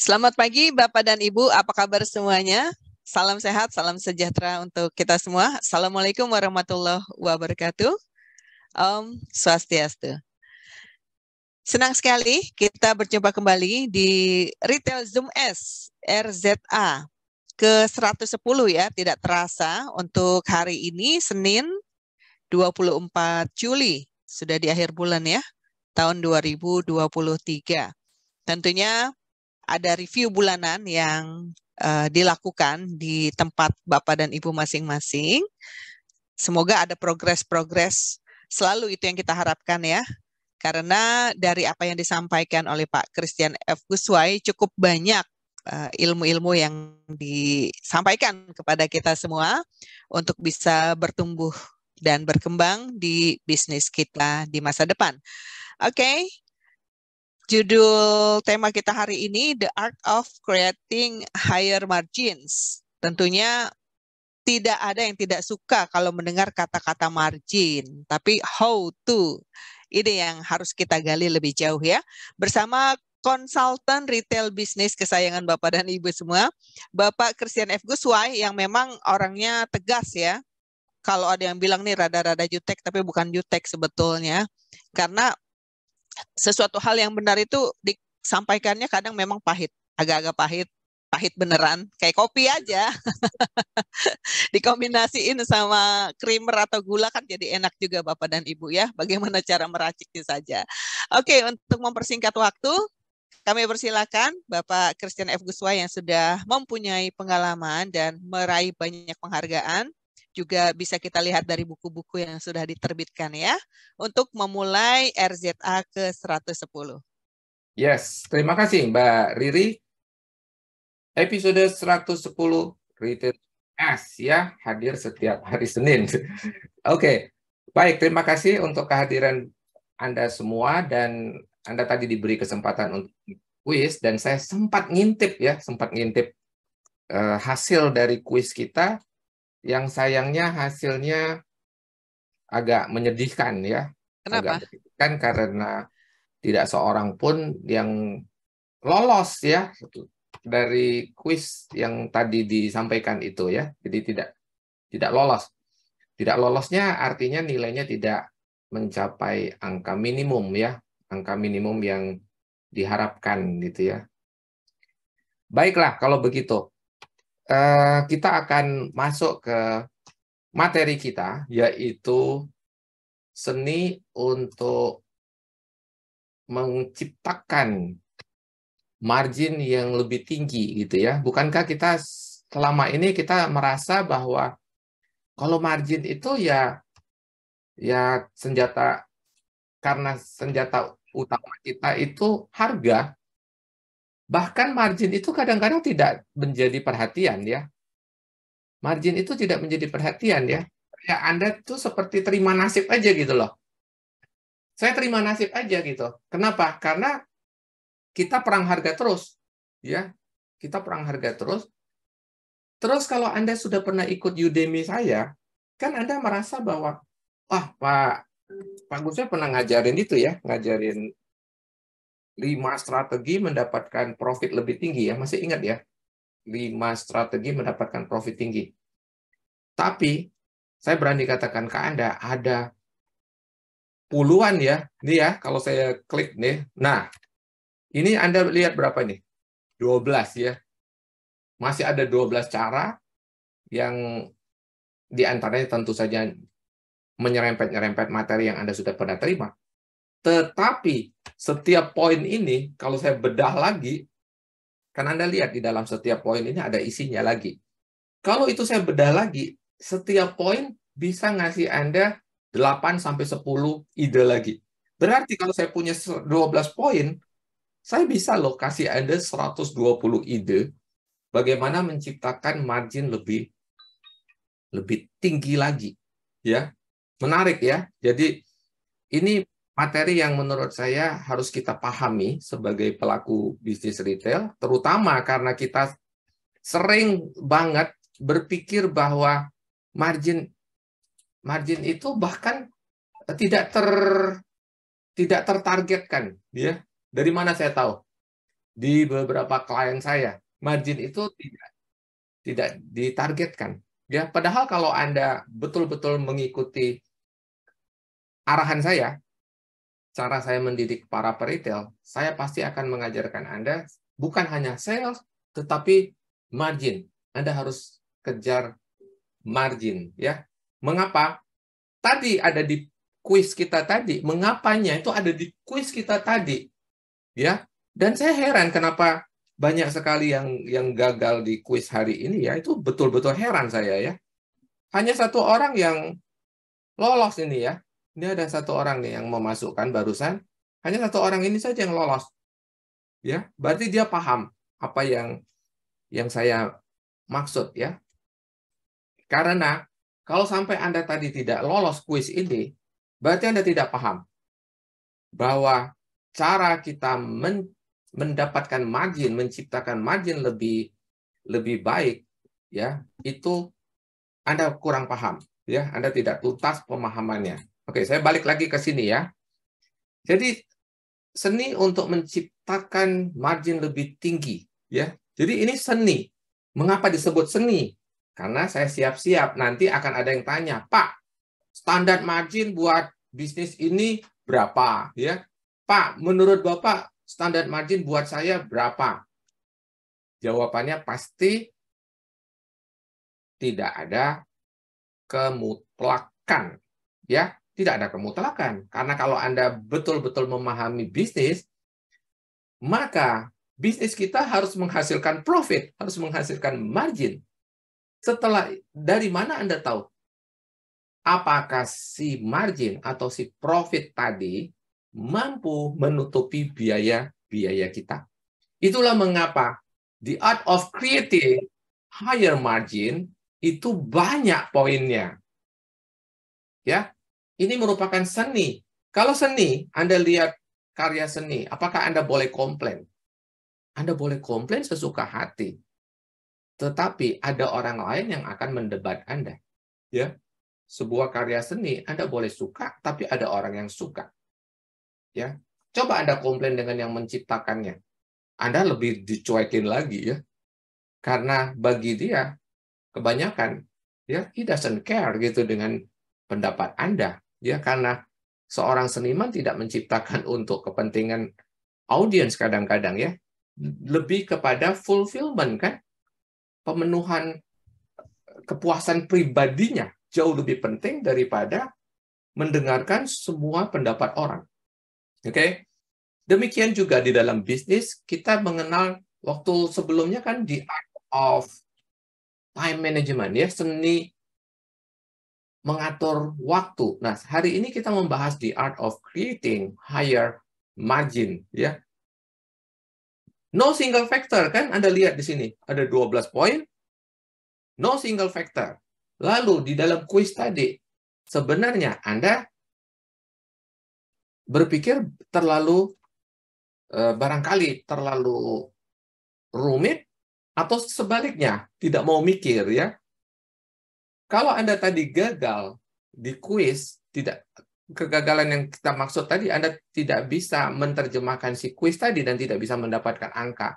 Selamat pagi Bapak dan Ibu, apa kabar semuanya? Salam sehat, salam sejahtera untuk kita semua. Assalamualaikum warahmatullahi wabarakatuh. Om Swastiastu. Senang sekali kita berjumpa kembali di Retail Zoom S RZA ke 110 ya, tidak terasa untuk hari ini Senin 24 Juli. Sudah di akhir bulan ya, tahun 2023. Tentunya ada review bulanan yang uh, dilakukan di tempat Bapak dan Ibu masing-masing. Semoga ada progres-progres selalu itu yang kita harapkan ya. Karena dari apa yang disampaikan oleh Pak Christian F. Guswai cukup banyak eh, ilmu-ilmu yang disampaikan kepada kita semua untuk bisa bertumbuh dan berkembang di bisnis kita di masa depan. Oke, okay, Judul tema kita hari ini The Art of Creating Higher Margins. Tentunya tidak ada yang tidak suka kalau mendengar kata-kata margin, tapi how to ini yang harus kita gali lebih jauh ya. Bersama konsultan retail bisnis kesayangan Bapak dan Ibu semua, Bapak Christian F. Guswai yang memang orangnya tegas ya. Kalau ada yang bilang nih rada-rada jutek tapi bukan jutek sebetulnya. Karena sesuatu hal yang benar itu disampaikannya kadang memang pahit, agak-agak pahit, pahit beneran, kayak kopi iya. aja. Dikombinasiin sama creamer atau gula kan jadi enak juga Bapak dan Ibu ya, bagaimana cara meraciknya saja. Oke, untuk mempersingkat waktu, kami persilakan Bapak Christian F. Guswa yang sudah mempunyai pengalaman dan meraih banyak penghargaan juga bisa kita lihat dari buku-buku yang sudah diterbitkan ya untuk memulai RZA ke 110. Yes, terima kasih Mbak Riri. Episode 110 Retail S ya hadir setiap hari Senin. Oke, okay. baik terima kasih untuk kehadiran Anda semua dan Anda tadi diberi kesempatan untuk kuis dan saya sempat ngintip ya, sempat ngintip uh, hasil dari kuis kita yang sayangnya hasilnya agak menyedihkan ya. Kenapa? Agak menyedihkan karena tidak seorang pun yang lolos ya dari kuis yang tadi disampaikan itu ya. Jadi tidak tidak lolos. Tidak lolosnya artinya nilainya tidak mencapai angka minimum ya, angka minimum yang diharapkan gitu ya. Baiklah kalau begitu. Eh, kita akan masuk ke materi kita, yaitu seni untuk menciptakan margin yang lebih tinggi gitu ya. Bukankah kita selama ini kita merasa bahwa kalau margin itu ya ya senjata karena senjata utama kita itu harga Bahkan margin itu kadang-kadang tidak menjadi perhatian ya. Margin itu tidak menjadi perhatian ya. Ya Anda tuh seperti terima nasib aja gitu loh. Saya terima nasib aja gitu. Kenapa? Karena kita perang harga terus ya. Kita perang harga terus. Terus kalau Anda sudah pernah ikut Udemy saya, kan Anda merasa bahwa wah Pak Pak Gusnya pernah ngajarin itu ya, ngajarin lima strategi mendapatkan profit lebih tinggi ya masih ingat ya lima strategi mendapatkan profit tinggi tapi saya berani katakan ke anda ada puluhan ya ini ya kalau saya klik nih nah ini anda lihat berapa nih 12 ya masih ada 12 cara yang diantaranya tentu saja menyerempet-nyerempet materi yang Anda sudah pernah terima. Tetapi setiap poin ini, kalau saya bedah lagi, kan Anda lihat di dalam setiap poin ini ada isinya lagi. Kalau itu saya bedah lagi, setiap poin bisa ngasih Anda 8-10 ide lagi. Berarti kalau saya punya 12 poin, saya bisa loh kasih Anda 120 ide bagaimana menciptakan margin lebih lebih tinggi lagi. ya Menarik ya. Jadi ini materi yang menurut saya harus kita pahami sebagai pelaku bisnis retail, terutama karena kita sering banget berpikir bahwa margin margin itu bahkan tidak ter tidak tertargetkan ya dari mana saya tahu di beberapa klien saya margin itu tidak tidak ditargetkan ya padahal kalau anda betul-betul mengikuti arahan saya cara saya mendidik para peritel, saya pasti akan mengajarkan Anda bukan hanya sales, tetapi margin. Anda harus kejar margin. ya. Mengapa? Tadi ada di kuis kita tadi, mengapanya itu ada di kuis kita tadi. ya. Dan saya heran kenapa banyak sekali yang yang gagal di kuis hari ini ya. Itu betul-betul heran saya ya. Hanya satu orang yang lolos ini ya ini ada satu orang nih yang memasukkan barusan. Hanya satu orang ini saja yang lolos. Ya, berarti dia paham apa yang yang saya maksud ya. Karena kalau sampai Anda tadi tidak lolos kuis ini, berarti Anda tidak paham bahwa cara kita men, mendapatkan margin, menciptakan margin lebih lebih baik ya, itu Anda kurang paham ya, Anda tidak tuntas pemahamannya. Oke, saya balik lagi ke sini ya. Jadi seni untuk menciptakan margin lebih tinggi ya. Jadi ini seni. Mengapa disebut seni? Karena saya siap-siap nanti akan ada yang tanya, "Pak, standar margin buat bisnis ini berapa?" ya. "Pak, menurut Bapak standar margin buat saya berapa?" Jawabannya pasti tidak ada kemutlakan ya tidak ada kemutlakan. Karena kalau Anda betul-betul memahami bisnis, maka bisnis kita harus menghasilkan profit, harus menghasilkan margin. Setelah dari mana Anda tahu? Apakah si margin atau si profit tadi mampu menutupi biaya-biaya kita? Itulah mengapa the art of creating higher margin itu banyak poinnya. Ya, ini merupakan seni. Kalau seni, Anda lihat karya seni, apakah Anda boleh komplain? Anda boleh komplain sesuka hati. Tetapi ada orang lain yang akan mendebat Anda. Ya. Sebuah karya seni Anda boleh suka, tapi ada orang yang suka. Ya. Coba Anda komplain dengan yang menciptakannya. Anda lebih dicuekin lagi ya. Karena bagi dia kebanyakan ya he doesn't care gitu dengan pendapat Anda ya karena seorang seniman tidak menciptakan untuk kepentingan audiens kadang-kadang ya lebih kepada fulfillment kan pemenuhan eh, kepuasan pribadinya jauh lebih penting daripada mendengarkan semua pendapat orang oke okay? demikian juga di dalam bisnis kita mengenal waktu sebelumnya kan di art of time management ya seni mengatur waktu. Nah, hari ini kita membahas the art of creating higher margin, ya. No single factor kan Anda lihat di sini, ada 12 poin. No single factor. Lalu di dalam kuis tadi sebenarnya Anda berpikir terlalu eh, barangkali terlalu rumit atau sebaliknya tidak mau mikir ya kalau Anda tadi gagal di kuis, tidak kegagalan yang kita maksud tadi, Anda tidak bisa menerjemahkan si kuis tadi dan tidak bisa mendapatkan angka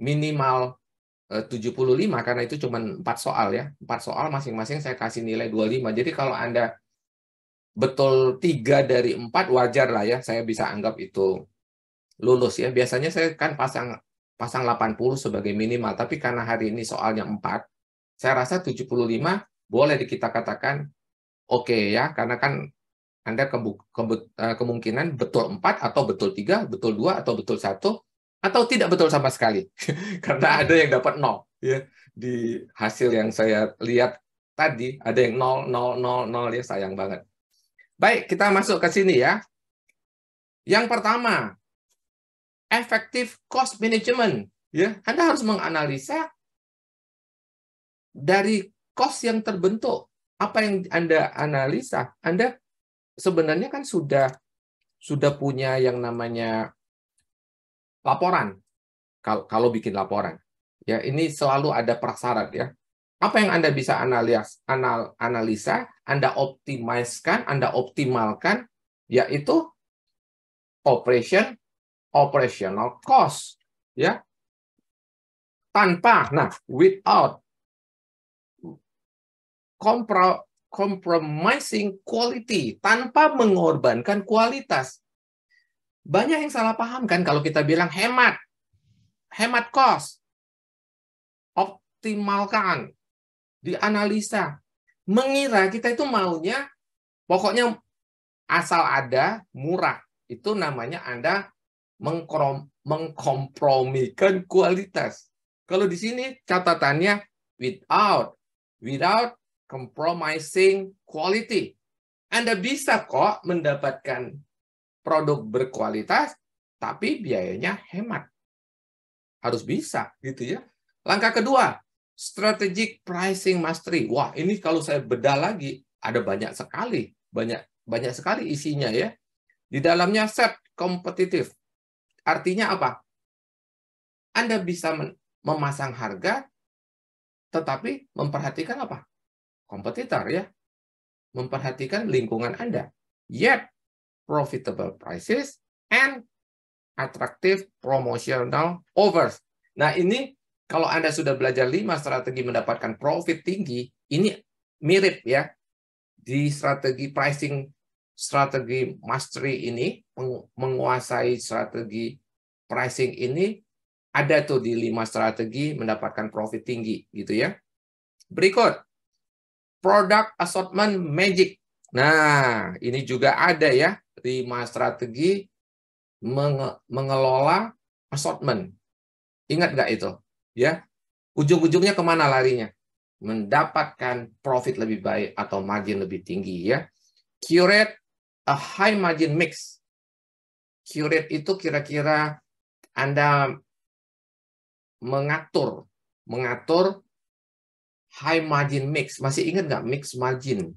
minimal 75 eh, karena itu cuma 4 soal ya. 4 soal masing-masing saya kasih nilai 25. Jadi kalau Anda betul 3 dari 4 wajar lah ya saya bisa anggap itu lulus ya. Biasanya saya kan pasang pasang 80 sebagai minimal, tapi karena hari ini soalnya 4, saya rasa 75 boleh kita katakan oke okay ya, karena kan Anda eh, kemungkinan betul 4 atau betul 3, betul 2 atau betul 1 atau tidak betul sama sekali. karena ada yang dapat 0 ya. Di hasil yang saya lihat tadi ada yang 0 0 0 0 ya sayang banget. Baik, kita masuk ke sini ya. Yang pertama, efektif cost management. Ya, Anda harus menganalisa dari cost yang terbentuk, apa yang Anda analisa, Anda sebenarnya kan sudah sudah punya yang namanya laporan. Kalau, kalau bikin laporan, ya ini selalu ada prasyarat ya. Apa yang Anda bisa analis, anal, analisa, Anda optimalkan, Anda optimalkan, yaitu operation, operational cost, ya. Tanpa, nah, without compro compromising quality tanpa mengorbankan kualitas. Banyak yang salah paham kan kalau kita bilang hemat, hemat cost, optimalkan, dianalisa, mengira kita itu maunya pokoknya asal ada murah itu namanya Anda mengkrom, mengkompromikan kualitas. Kalau di sini catatannya without without compromising quality. Anda bisa kok mendapatkan produk berkualitas, tapi biayanya hemat. Harus bisa, gitu ya. Langkah kedua, strategic pricing mastery. Wah, ini kalau saya bedah lagi, ada banyak sekali, banyak banyak sekali isinya ya. Di dalamnya set kompetitif. Artinya apa? Anda bisa memasang harga, tetapi memperhatikan apa? kompetitor ya, memperhatikan lingkungan Anda. Yet, profitable prices and attractive promotional offers. Nah, ini kalau Anda sudah belajar lima strategi mendapatkan profit tinggi, ini mirip ya. Di strategi pricing, strategi mastery ini, menguasai strategi pricing ini, ada tuh di lima strategi mendapatkan profit tinggi gitu ya. Berikut, product assortment magic. Nah, ini juga ada ya lima strategi mengelola assortment. Ingat nggak itu? Ya, ujung-ujungnya kemana larinya? Mendapatkan profit lebih baik atau margin lebih tinggi ya. Curate a high margin mix. Curate itu kira-kira Anda mengatur, mengatur high margin mix. Masih ingat nggak mix margin?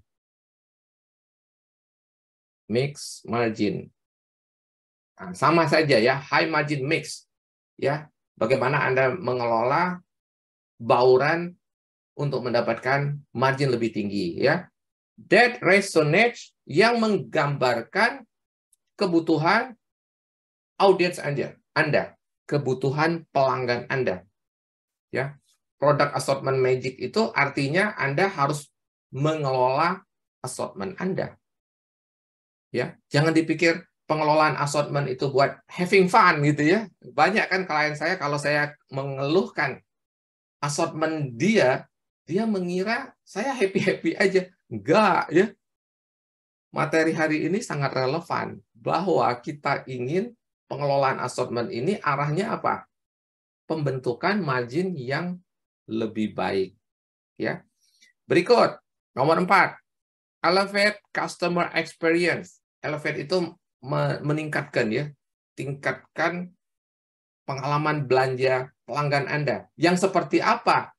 Mix margin. Nah, sama saja ya, high margin mix. Ya, bagaimana Anda mengelola bauran untuk mendapatkan margin lebih tinggi ya. That resonates yang menggambarkan kebutuhan audience Anda, Anda, kebutuhan pelanggan Anda. Ya. Produk assortment magic itu artinya Anda harus mengelola assortment Anda. Ya, jangan dipikir pengelolaan assortment itu buat having fun gitu ya. Banyak kan klien saya kalau saya mengeluhkan assortment dia, dia mengira saya happy-happy aja. Enggak ya. Materi hari ini sangat relevan bahwa kita ingin pengelolaan assortment ini arahnya apa? Pembentukan margin yang lebih baik. Ya. Berikut nomor empat, elevate customer experience. Elevate itu meningkatkan ya, tingkatkan pengalaman belanja pelanggan Anda. Yang seperti apa?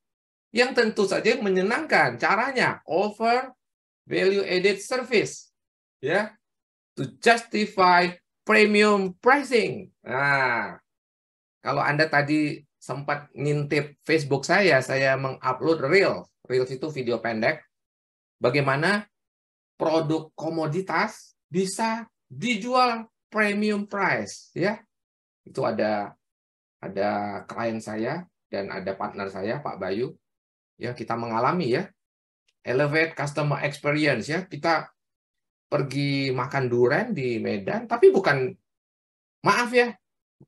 Yang tentu saja menyenangkan. Caranya over value added service. Ya. To justify premium pricing. Nah, kalau Anda tadi sempat ngintip Facebook saya, saya mengupload reel. Reel itu video pendek. Bagaimana produk komoditas bisa dijual premium price, ya. Itu ada ada klien saya dan ada partner saya Pak Bayu. Ya, kita mengalami ya. Elevate customer experience ya. Kita pergi makan durian di Medan tapi bukan maaf ya,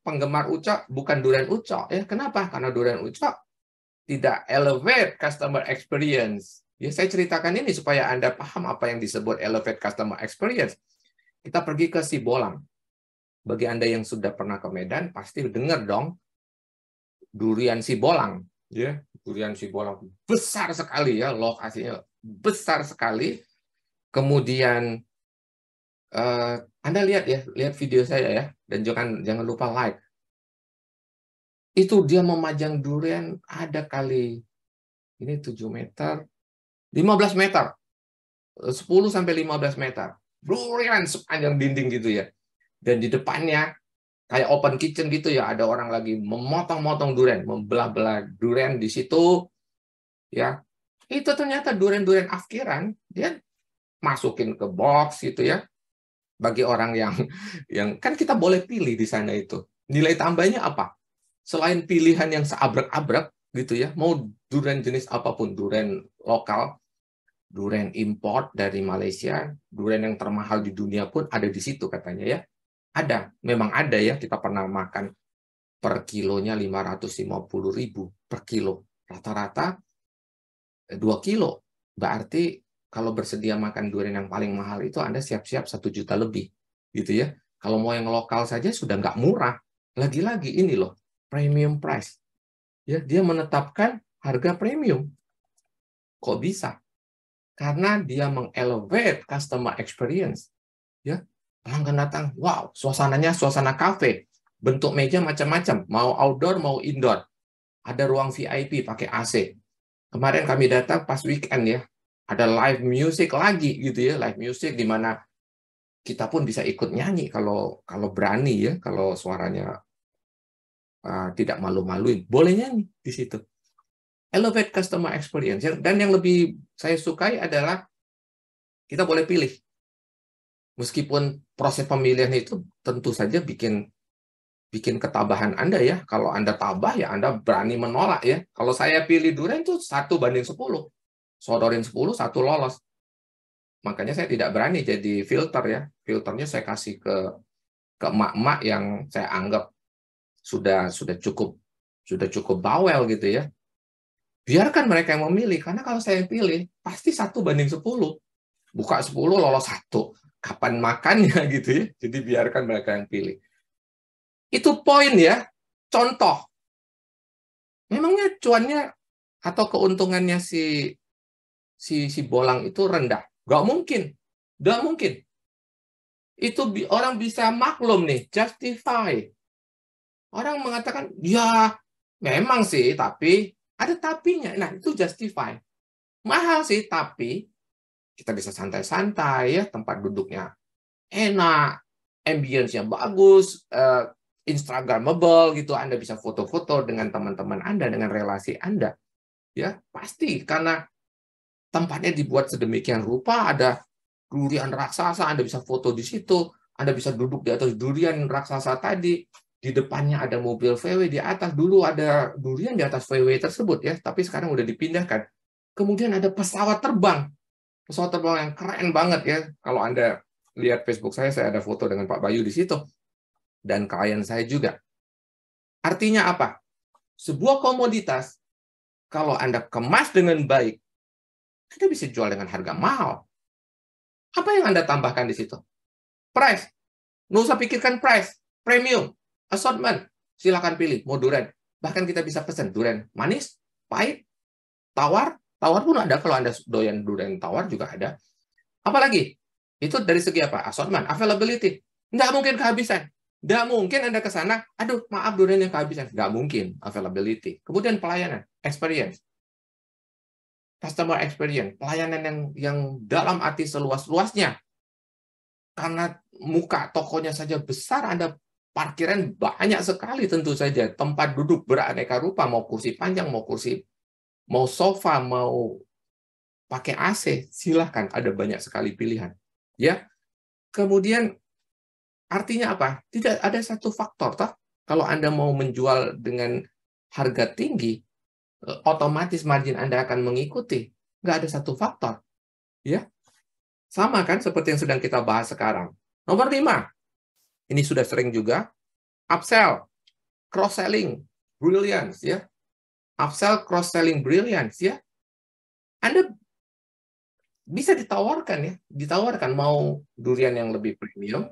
penggemar Ucok bukan durian Ucok ya. Kenapa? Karena durian Ucok tidak elevate customer experience. Ya saya ceritakan ini supaya Anda paham apa yang disebut elevate customer experience. Kita pergi ke Sibolang. Bagi Anda yang sudah pernah ke Medan pasti dengar dong durian Sibolang, ya. Yeah. Durian Sibolang besar sekali ya lokasinya besar sekali. Kemudian uh, Anda lihat ya, lihat video saya ya, dan jangan jangan lupa like. Itu dia memajang durian ada kali ini 7 meter, 15 meter, 10 eh, sampai 15 meter. Durian sepanjang dinding gitu ya. Dan di depannya kayak open kitchen gitu ya, ada orang lagi memotong-motong durian, membelah-belah durian di situ ya. Itu ternyata durian-durian afkiran, dia masukin ke box gitu ya bagi orang yang yang kan kita boleh pilih di sana itu. Nilai tambahnya apa? Selain pilihan yang seabrek abrak gitu ya, mau durian jenis apapun, durian lokal, durian import dari Malaysia, durian yang termahal di dunia pun ada di situ katanya ya. Ada, memang ada ya, kita pernah makan per kilonya 550 ribu per kilo. Rata-rata 2 eh, kilo, berarti kalau bersedia makan durian yang paling mahal itu Anda siap-siap satu juta lebih, gitu ya. Kalau mau yang lokal saja sudah nggak murah. Lagi-lagi ini loh, premium price. Ya, dia menetapkan harga premium. Kok bisa? Karena dia mengelevate customer experience. Ya, pelanggan datang, wow, suasananya suasana kafe, bentuk meja macam-macam, mau outdoor mau indoor, ada ruang VIP pakai AC. Kemarin kami datang pas weekend ya, ada live music lagi gitu ya live music di mana kita pun bisa ikut nyanyi kalau kalau berani ya kalau suaranya uh, tidak malu-maluin boleh nyanyi di situ elevate customer experience dan yang lebih saya sukai adalah kita boleh pilih meskipun proses pemilihan itu tentu saja bikin bikin ketabahan Anda ya. Kalau Anda tabah ya Anda berani menolak ya. Kalau saya pilih durian itu satu banding 10 sodorin 10, satu lolos. Makanya saya tidak berani jadi filter ya. Filternya saya kasih ke ke emak-emak yang saya anggap sudah sudah cukup sudah cukup bawel gitu ya. Biarkan mereka yang memilih karena kalau saya pilih pasti satu banding 10. Buka 10 lolos satu. Kapan makannya gitu ya. Jadi biarkan mereka yang pilih. Itu poin ya. Contoh. Memangnya cuannya atau keuntungannya si si si bolang itu rendah. Gak mungkin, gak mungkin. Itu bi orang bisa maklum nih, justify. Orang mengatakan, ya memang sih, tapi ada tapinya. Nah itu justify. Mahal sih, tapi kita bisa santai-santai ya, tempat duduknya enak, ambience-nya bagus, uh, instagramable gitu, Anda bisa foto-foto dengan teman-teman Anda, dengan relasi Anda. Ya, pasti karena tempatnya dibuat sedemikian rupa, ada durian raksasa, Anda bisa foto di situ, Anda bisa duduk di atas durian raksasa tadi, di depannya ada mobil VW di atas, dulu ada durian di atas VW tersebut ya, tapi sekarang udah dipindahkan. Kemudian ada pesawat terbang, pesawat terbang yang keren banget ya. Kalau Anda lihat Facebook saya, saya ada foto dengan Pak Bayu di situ. Dan klien saya juga. Artinya apa? Sebuah komoditas, kalau Anda kemas dengan baik, anda bisa jual dengan harga mahal. Apa yang Anda tambahkan di situ? Price. Nggak usah pikirkan price. Premium. Assortment. Silahkan pilih. Mau durian. Bahkan kita bisa pesan durian manis, pahit, tawar. Tawar pun ada. Kalau Anda doyan durian tawar juga ada. Apalagi? Itu dari segi apa? Assortment. Availability. Nggak mungkin kehabisan. Nggak mungkin Anda ke sana, aduh maaf durian yang kehabisan. Nggak mungkin. Availability. Kemudian pelayanan. Experience customer experience, pelayanan yang yang dalam arti seluas-luasnya. Karena muka tokonya saja besar, ada parkiran banyak sekali tentu saja. Tempat duduk beraneka rupa, mau kursi panjang, mau kursi, mau sofa, mau pakai AC, silahkan. Ada banyak sekali pilihan. Ya, Kemudian artinya apa? Tidak ada satu faktor, toh. Kalau Anda mau menjual dengan harga tinggi, Eh, otomatis margin Anda akan mengikuti. Nggak ada satu faktor. ya Sama kan seperti yang sedang kita bahas sekarang. Nomor lima, ini sudah sering juga, upsell, cross-selling, brilliance. ya Upsell, cross-selling, brilliance. ya Anda bisa ditawarkan ya, ditawarkan mau durian yang lebih premium,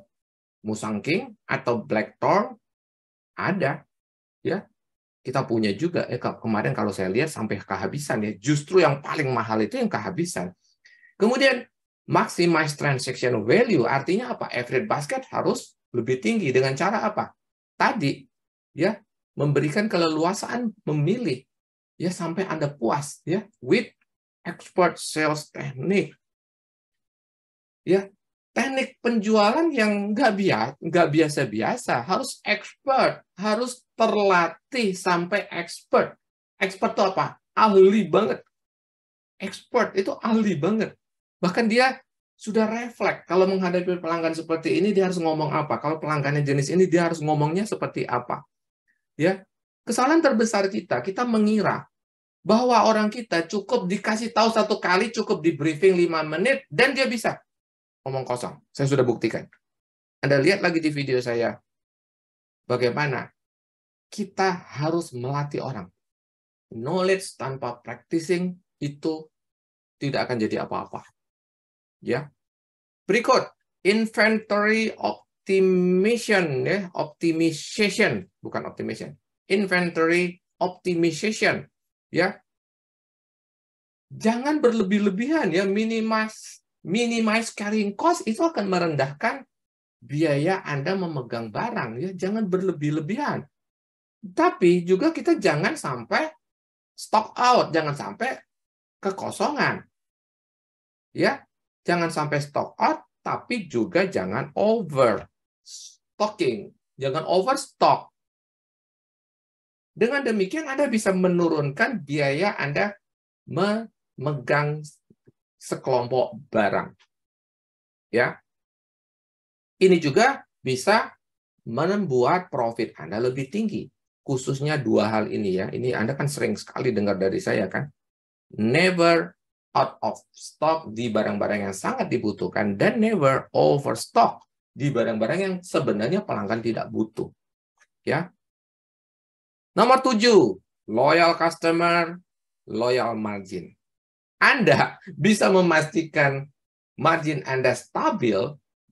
musang king atau black thorn, ada ya kita punya juga eh kemarin kalau saya lihat sampai kehabisan ya justru yang paling mahal itu yang kehabisan kemudian maximize transaction value artinya apa average basket harus lebih tinggi dengan cara apa tadi ya memberikan keleluasaan memilih ya sampai anda puas ya with expert sales technique ya teknik penjualan yang nggak biasa nggak biasa biasa harus expert harus terlatih sampai expert expert itu apa ahli banget expert itu ahli banget bahkan dia sudah refleks kalau menghadapi pelanggan seperti ini dia harus ngomong apa kalau pelanggannya jenis ini dia harus ngomongnya seperti apa ya kesalahan terbesar kita kita mengira bahwa orang kita cukup dikasih tahu satu kali cukup di briefing lima menit dan dia bisa omong kosong. Saya sudah buktikan. Anda lihat lagi di video saya bagaimana kita harus melatih orang. Knowledge tanpa practicing itu tidak akan jadi apa-apa. Ya. Berikut inventory optimization ya, optimization bukan optimization. Inventory optimization ya. Jangan berlebih-lebihan ya, minimize minimize carrying cost itu akan merendahkan biaya Anda memegang barang ya, jangan berlebih-lebihan. Tapi juga kita jangan sampai stock out, jangan sampai kekosongan. Ya, jangan sampai stock out tapi juga jangan over stocking, jangan overstock. Dengan demikian Anda bisa menurunkan biaya Anda memegang sekelompok barang. Ya. Ini juga bisa membuat profit Anda lebih tinggi. Khususnya dua hal ini ya. Ini Anda kan sering sekali dengar dari saya kan. Never out of stock di barang-barang yang sangat dibutuhkan dan never overstock di barang-barang yang sebenarnya pelanggan tidak butuh. Ya. Nomor tujuh, loyal customer, loyal margin. Anda bisa memastikan margin Anda stabil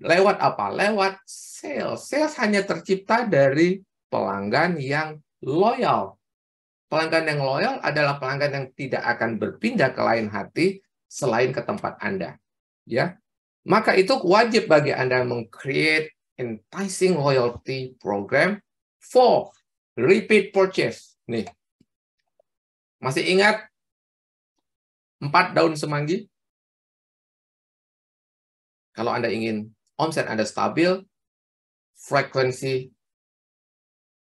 lewat apa? Lewat sales. Sales hanya tercipta dari pelanggan yang loyal. Pelanggan yang loyal adalah pelanggan yang tidak akan berpindah ke lain hati selain ke tempat Anda. Ya. Maka itu wajib bagi Anda mengcreate enticing loyalty program for repeat purchase. Nih. Masih ingat empat daun semanggi. Kalau Anda ingin omset Anda stabil, frekuensi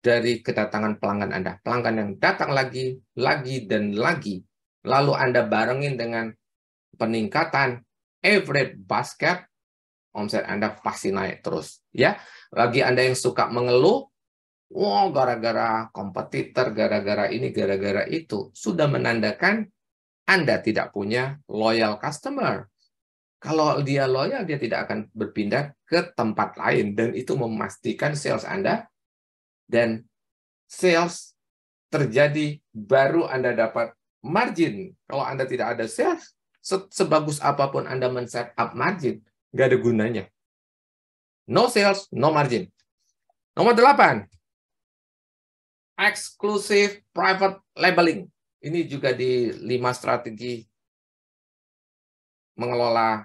dari kedatangan pelanggan Anda. Pelanggan yang datang lagi, lagi, dan lagi. Lalu Anda barengin dengan peningkatan average basket, omset Anda pasti naik terus. ya. Bagi Anda yang suka mengeluh, wow, gara-gara kompetitor, gara-gara ini, gara-gara itu, sudah menandakan anda tidak punya loyal customer. Kalau dia loyal, dia tidak akan berpindah ke tempat lain. Dan itu memastikan sales Anda dan sales terjadi baru Anda dapat margin. Kalau Anda tidak ada sales, sebagus apapun Anda men-set up margin, nggak ada gunanya. No sales, no margin. Nomor delapan, exclusive private labeling. Ini juga di lima strategi mengelola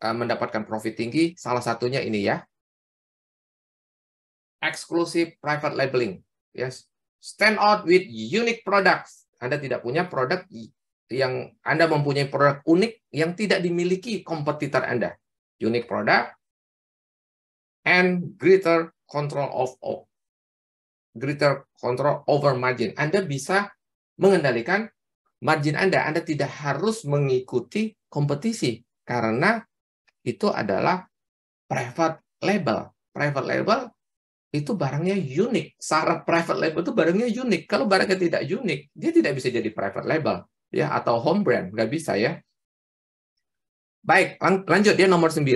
eh, mendapatkan profit tinggi, salah satunya ini ya. Exclusive private labeling. Yes. Stand out with unique products. Anda tidak punya produk yang Anda mempunyai produk unik yang tidak dimiliki kompetitor Anda. Unique product and greater control of greater control over margin. Anda bisa mengendalikan margin Anda. Anda tidak harus mengikuti kompetisi karena itu adalah private label. Private label itu barangnya unik. Syarat private label itu barangnya unik. Kalau barangnya tidak unik, dia tidak bisa jadi private label ya atau home brand, nggak bisa ya. Baik, lanjut ya nomor 9.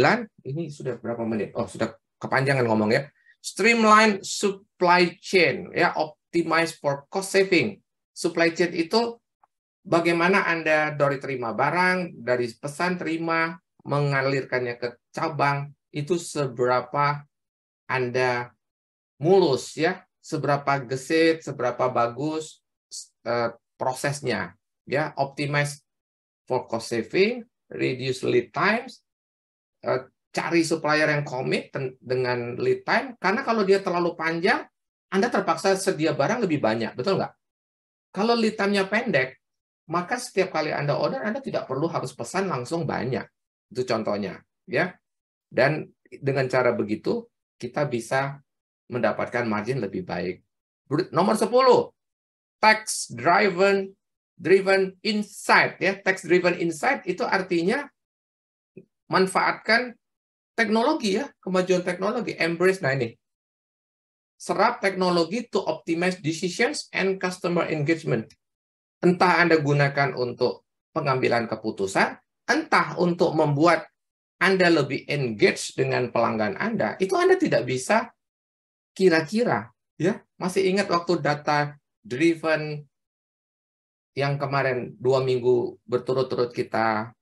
Ini sudah berapa menit? Oh, sudah kepanjangan ngomong ya. Streamline supply chain ya, optimize for cost saving supply chain itu bagaimana Anda dari terima barang, dari pesan terima, mengalirkannya ke cabang, itu seberapa Anda mulus ya, seberapa gesit, seberapa bagus uh, prosesnya. Ya, optimize for cost saving, reduce lead times, uh, cari supplier yang komit dengan lead time, karena kalau dia terlalu panjang, Anda terpaksa sedia barang lebih banyak, betul nggak? Kalau lead pendek, maka setiap kali Anda order, Anda tidak perlu harus pesan langsung banyak. Itu contohnya. ya. Dan dengan cara begitu, kita bisa mendapatkan margin lebih baik. Nomor 10, tax driven driven insight ya tax driven insight itu artinya manfaatkan teknologi ya kemajuan teknologi embrace nah ini serap teknologi to optimize decisions and customer engagement. Entah Anda gunakan untuk pengambilan keputusan, entah untuk membuat Anda lebih engage dengan pelanggan Anda, itu Anda tidak bisa kira-kira. ya Masih ingat waktu data driven yang kemarin dua minggu berturut-turut kita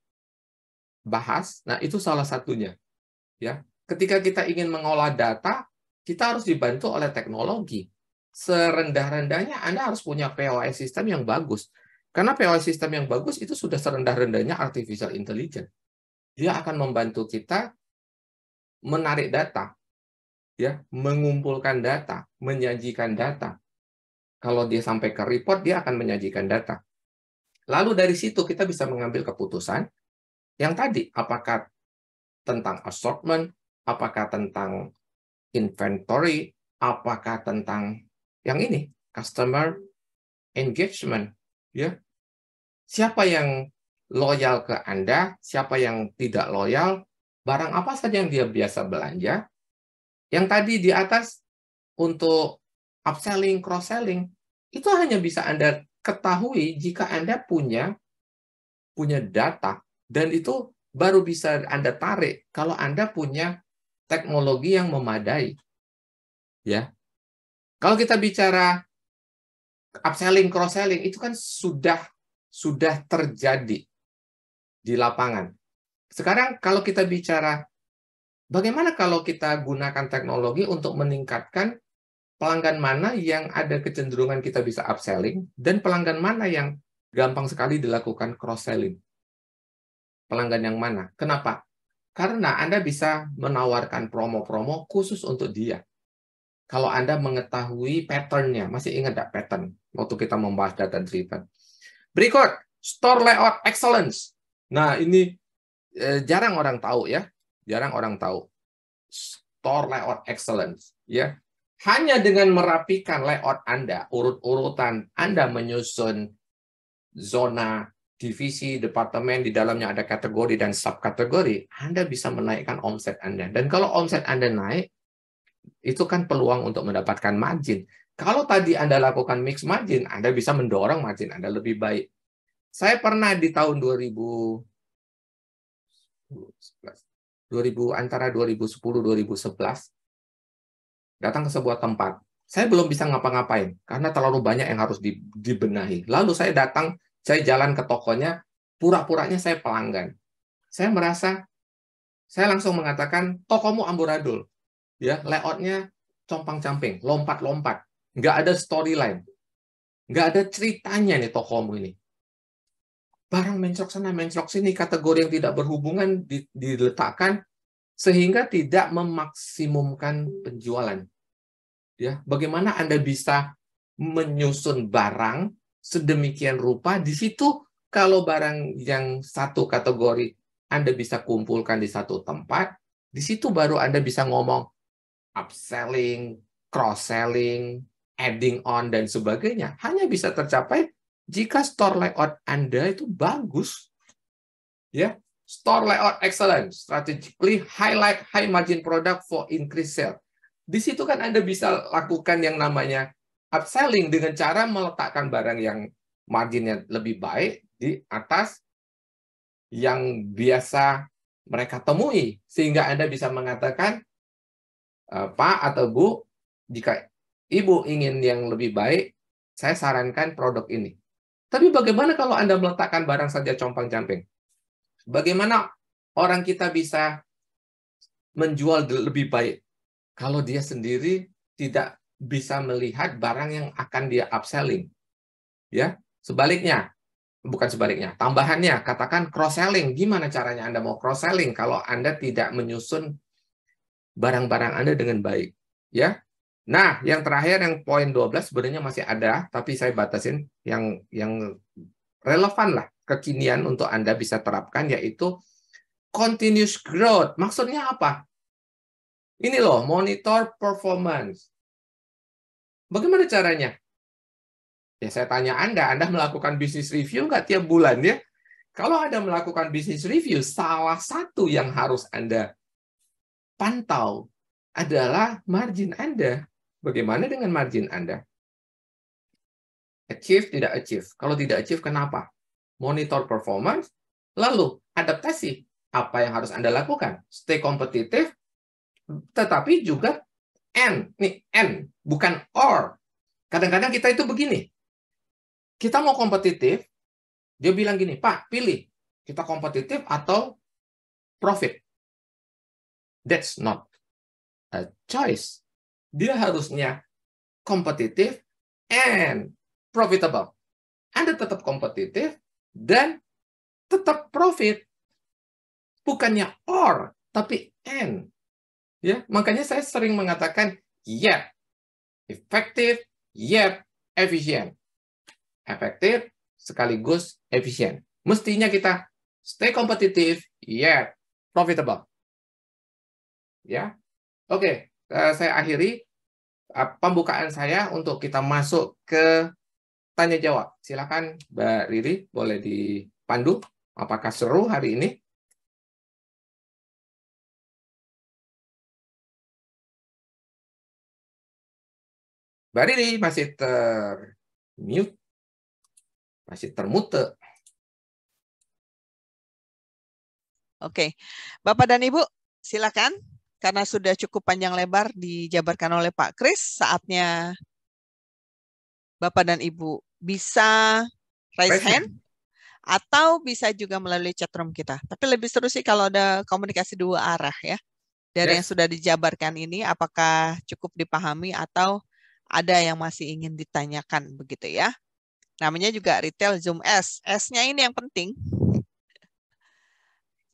bahas, nah itu salah satunya. Ya, ketika kita ingin mengolah data, kita harus dibantu oleh teknologi. Serendah-rendahnya Anda harus punya POS sistem yang bagus. Karena POS sistem yang bagus itu sudah serendah-rendahnya artificial intelligence. Dia akan membantu kita menarik data, ya, mengumpulkan data, menyajikan data. Kalau dia sampai ke report, dia akan menyajikan data. Lalu dari situ kita bisa mengambil keputusan yang tadi, apakah tentang assortment, apakah tentang inventory, apakah tentang yang ini, customer engagement, ya. Siapa yang loyal ke Anda, siapa yang tidak loyal, barang apa saja yang dia biasa belanja. Yang tadi di atas untuk upselling, cross selling, itu hanya bisa Anda ketahui jika Anda punya punya data dan itu baru bisa Anda tarik kalau Anda punya teknologi yang memadai. Ya. Kalau kita bicara upselling, cross selling itu kan sudah sudah terjadi di lapangan. Sekarang kalau kita bicara bagaimana kalau kita gunakan teknologi untuk meningkatkan pelanggan mana yang ada kecenderungan kita bisa upselling dan pelanggan mana yang gampang sekali dilakukan cross selling. Pelanggan yang mana? Kenapa? Karena Anda bisa menawarkan promo-promo khusus untuk dia. Kalau Anda mengetahui patternnya, masih ingat tidak pattern waktu kita membahas data driven. Berikut, store layout excellence. Nah, ini eh, jarang orang tahu ya, jarang orang tahu. Store layout excellence, ya. Hanya dengan merapikan layout Anda, urut-urutan Anda menyusun zona divisi, departemen, di dalamnya ada kategori dan subkategori, Anda bisa menaikkan omset Anda. Dan kalau omset Anda naik, itu kan peluang untuk mendapatkan margin. Kalau tadi Anda lakukan mix margin, Anda bisa mendorong margin Anda lebih baik. Saya pernah di tahun 2000 2000 antara 2010 2011 datang ke sebuah tempat. Saya belum bisa ngapa-ngapain karena terlalu banyak yang harus dibenahi. Lalu saya datang saya jalan ke tokonya, pura-puranya saya pelanggan. Saya merasa, saya langsung mengatakan, tokomu amburadul. ya Layoutnya compang-camping, lompat-lompat. Nggak ada storyline. Nggak ada ceritanya nih tokomu ini. Barang mencrok sana, mencrok sini, kategori yang tidak berhubungan diletakkan, sehingga tidak memaksimumkan penjualan. Ya, bagaimana Anda bisa menyusun barang sedemikian rupa di situ kalau barang yang satu kategori Anda bisa kumpulkan di satu tempat, di situ baru Anda bisa ngomong upselling, cross selling, adding on dan sebagainya. Hanya bisa tercapai jika store layout Anda itu bagus. Ya, store layout excellent, strategically highlight high margin product for increase sale. Di situ kan Anda bisa lakukan yang namanya upselling dengan cara meletakkan barang yang marginnya lebih baik di atas yang biasa mereka temui sehingga Anda bisa mengatakan eh, Pak atau Bu jika Ibu ingin yang lebih baik saya sarankan produk ini. Tapi bagaimana kalau Anda meletakkan barang saja compang-camping? Bagaimana orang kita bisa menjual lebih baik kalau dia sendiri tidak bisa melihat barang yang akan dia upselling. Ya, sebaliknya, bukan sebaliknya. Tambahannya, katakan cross selling. Gimana caranya Anda mau cross selling kalau Anda tidak menyusun barang-barang Anda dengan baik, ya? Nah, yang terakhir yang poin 12 sebenarnya masih ada, tapi saya batasin yang yang relevan lah kekinian untuk Anda bisa terapkan yaitu continuous growth. Maksudnya apa? Ini loh, monitor performance. Bagaimana caranya? Ya saya tanya Anda, Anda melakukan bisnis review nggak tiap bulan ya? Kalau Anda melakukan bisnis review, salah satu yang harus Anda pantau adalah margin Anda. Bagaimana dengan margin Anda? Achieve, tidak achieve. Kalau tidak achieve, kenapa? Monitor performance, lalu adaptasi. Apa yang harus Anda lakukan? Stay kompetitif, tetapi juga and, nih and, bukan or. Kadang-kadang kita itu begini. Kita mau kompetitif, dia bilang gini, Pak, pilih kita kompetitif atau profit. That's not a choice. Dia harusnya kompetitif and profitable. Anda tetap kompetitif dan tetap profit. Bukannya or, tapi and. Ya, makanya saya sering mengatakan yep, iya, efektif, yep, iya, efisien. Efektif sekaligus efisien. Mestinya kita stay kompetitif, yep, iya, profitable. Ya. Oke, eh, saya akhiri eh, pembukaan saya untuk kita masuk ke tanya jawab. Silakan Mbak Riri boleh dipandu apakah seru hari ini? Mbak Riri masih termute. Masih termute. Oke. Bapak dan Ibu, silakan. Karena sudah cukup panjang lebar dijabarkan oleh Pak Kris, saatnya Bapak dan Ibu bisa raise hand atau bisa juga melalui chatroom kita. Tapi lebih seru sih kalau ada komunikasi dua arah ya. Dari yes. yang sudah dijabarkan ini apakah cukup dipahami atau ada yang masih ingin ditanyakan begitu ya. Namanya juga Retail Zoom S. S-nya ini yang penting.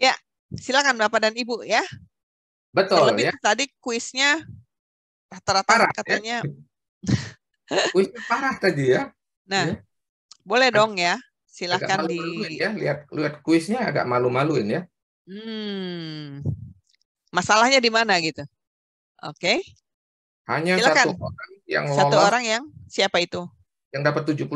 ya, silakan Bapak dan Ibu ya. Betul Terlebih ya. Tadi kuisnya rata-rata ya. katanya ya? kuisnya parah tadi ya. Nah, ya. boleh dong ya. Silakan dilihat di ya. lihat lihat kuisnya agak malu-maluin ya. Hmm. Masalahnya di mana gitu? Oke. Okay. Hanya Silakan. satu orang yang satu orang yang siapa itu? Yang dapat 75.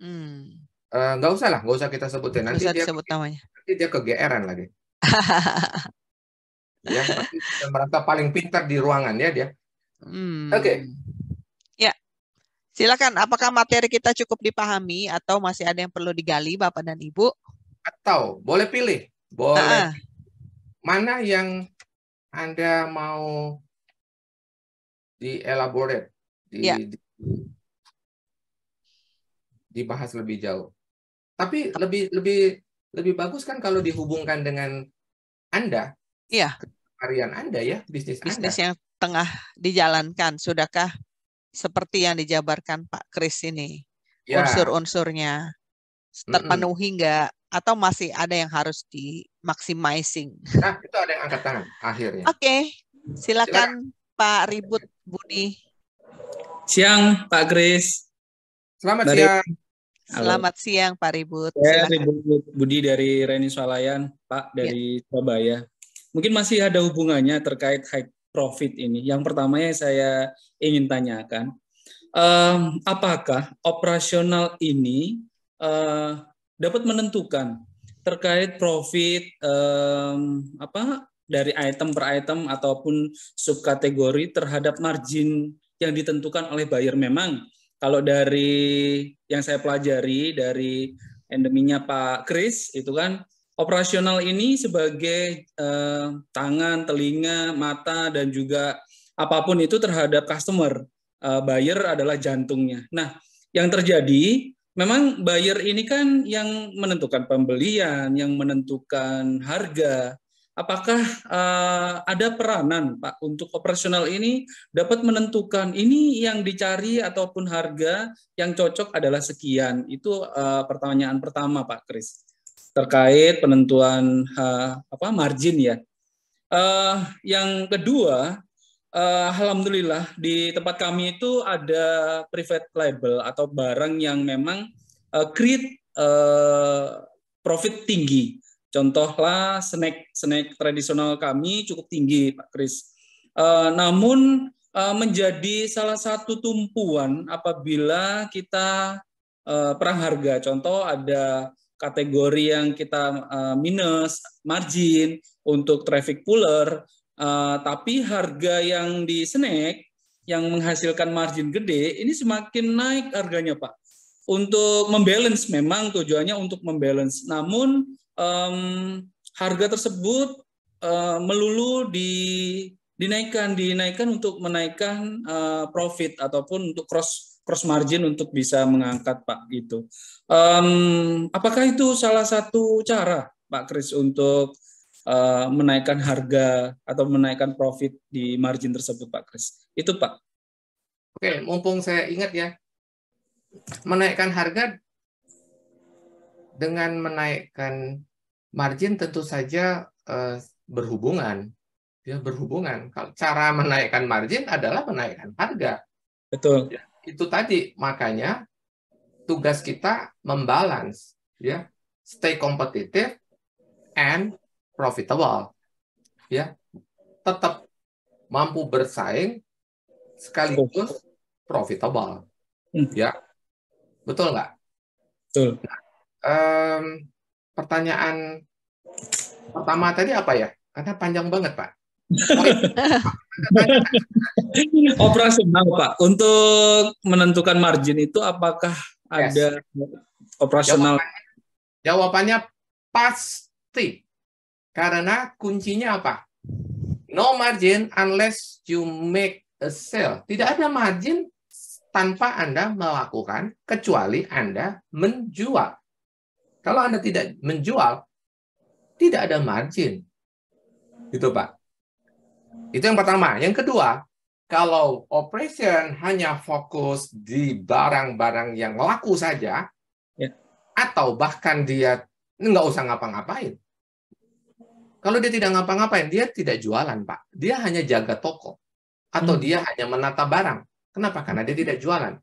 Hmm. Eh, nggak usah lah, nggak usah kita sebutin. Nanti usah dia sebut namanya. Nanti dia kegeeran lagi. ya, merasa paling pintar di ruangan ya dia. Hmm. Oke. Okay. Ya. Silakan, apakah materi kita cukup dipahami atau masih ada yang perlu digali Bapak dan Ibu? Atau boleh pilih. Boleh. Nah. Mana yang Anda mau di elaborate, di, yeah. di dibahas lebih jauh. Tapi lebih lebih lebih bagus kan kalau dihubungkan dengan Anda. Iya. Harian Anda ya, bisnis, bisnis Anda. yang tengah dijalankan sudahkah seperti yang dijabarkan Pak Kris ini? Ya. Unsur-unsurnya terpenuhi nggak mm -mm. atau masih ada yang harus di maximizing? Nah, itu ada yang angkat tangan akhirnya. Oke, okay. silakan, silakan Pak Ribut. Budi. Siang, Pak Kris. Selamat dari, siang. Selamat siang, Pak Ribut. Saya Ribut Budi dari Reni Swalayan, Pak ya. dari ya. Surabaya. Mungkin masih ada hubungannya terkait high profit ini. Yang pertama yang saya ingin tanyakan, um, apakah operasional ini uh, dapat menentukan terkait profit um, apa dari item per item ataupun subkategori terhadap margin yang ditentukan oleh buyer memang kalau dari yang saya pelajari dari endeminya Pak Kris itu kan operasional ini sebagai eh, tangan, telinga, mata dan juga apapun itu terhadap customer. Eh, buyer adalah jantungnya. Nah, yang terjadi memang buyer ini kan yang menentukan pembelian, yang menentukan harga, apakah uh, ada peranan Pak untuk operasional ini dapat menentukan ini yang dicari ataupun harga yang cocok adalah sekian. Itu uh, pertanyaan pertama Pak Kris terkait penentuan uh, apa margin ya. Uh, yang kedua, uh, alhamdulillah di tempat kami itu ada private label atau barang yang memang uh, create uh, profit tinggi Contohlah snack snack tradisional kami cukup tinggi, Pak Kris. Uh, namun uh, menjadi salah satu tumpuan apabila kita uh, perang harga. Contoh ada kategori yang kita uh, minus margin untuk traffic puller, uh, tapi harga yang di snack yang menghasilkan margin gede ini semakin naik harganya, Pak. Untuk membalance memang tujuannya untuk membalance. Namun um, harga tersebut uh, melulu di dinaikkan dinaikkan untuk menaikkan uh, profit ataupun untuk cross cross margin untuk bisa mengangkat pak itu um, apakah itu salah satu cara pak Kris untuk uh, menaikkan harga atau menaikkan profit di margin tersebut pak Kris itu pak oke mumpung saya ingat ya menaikkan harga dengan menaikkan margin tentu saja eh, berhubungan ya berhubungan kalau cara menaikkan margin adalah menaikkan harga betul ya, itu tadi makanya tugas kita membalance ya stay kompetitif and profitable ya tetap mampu bersaing sekaligus profitable hmm. ya betul nggak betul nah, um, pertanyaan pertama tadi apa ya? Karena panjang banget, Pak. operasional Pak, untuk menentukan margin itu apakah yes. ada operasional? Jawabannya, jawabannya pasti, karena kuncinya apa? No margin unless you make a sale. Tidak ada margin tanpa Anda melakukan, kecuali Anda menjual. Kalau Anda tidak menjual, tidak ada margin. itu Pak. Itu yang pertama. Yang kedua, kalau operation hanya fokus di barang-barang yang laku saja, ya. atau bahkan dia nggak usah ngapa-ngapain. Kalau dia tidak ngapa-ngapain, dia tidak jualan, Pak. Dia hanya jaga toko. Atau hmm. dia hanya menata barang. Kenapa? Karena dia tidak jualan.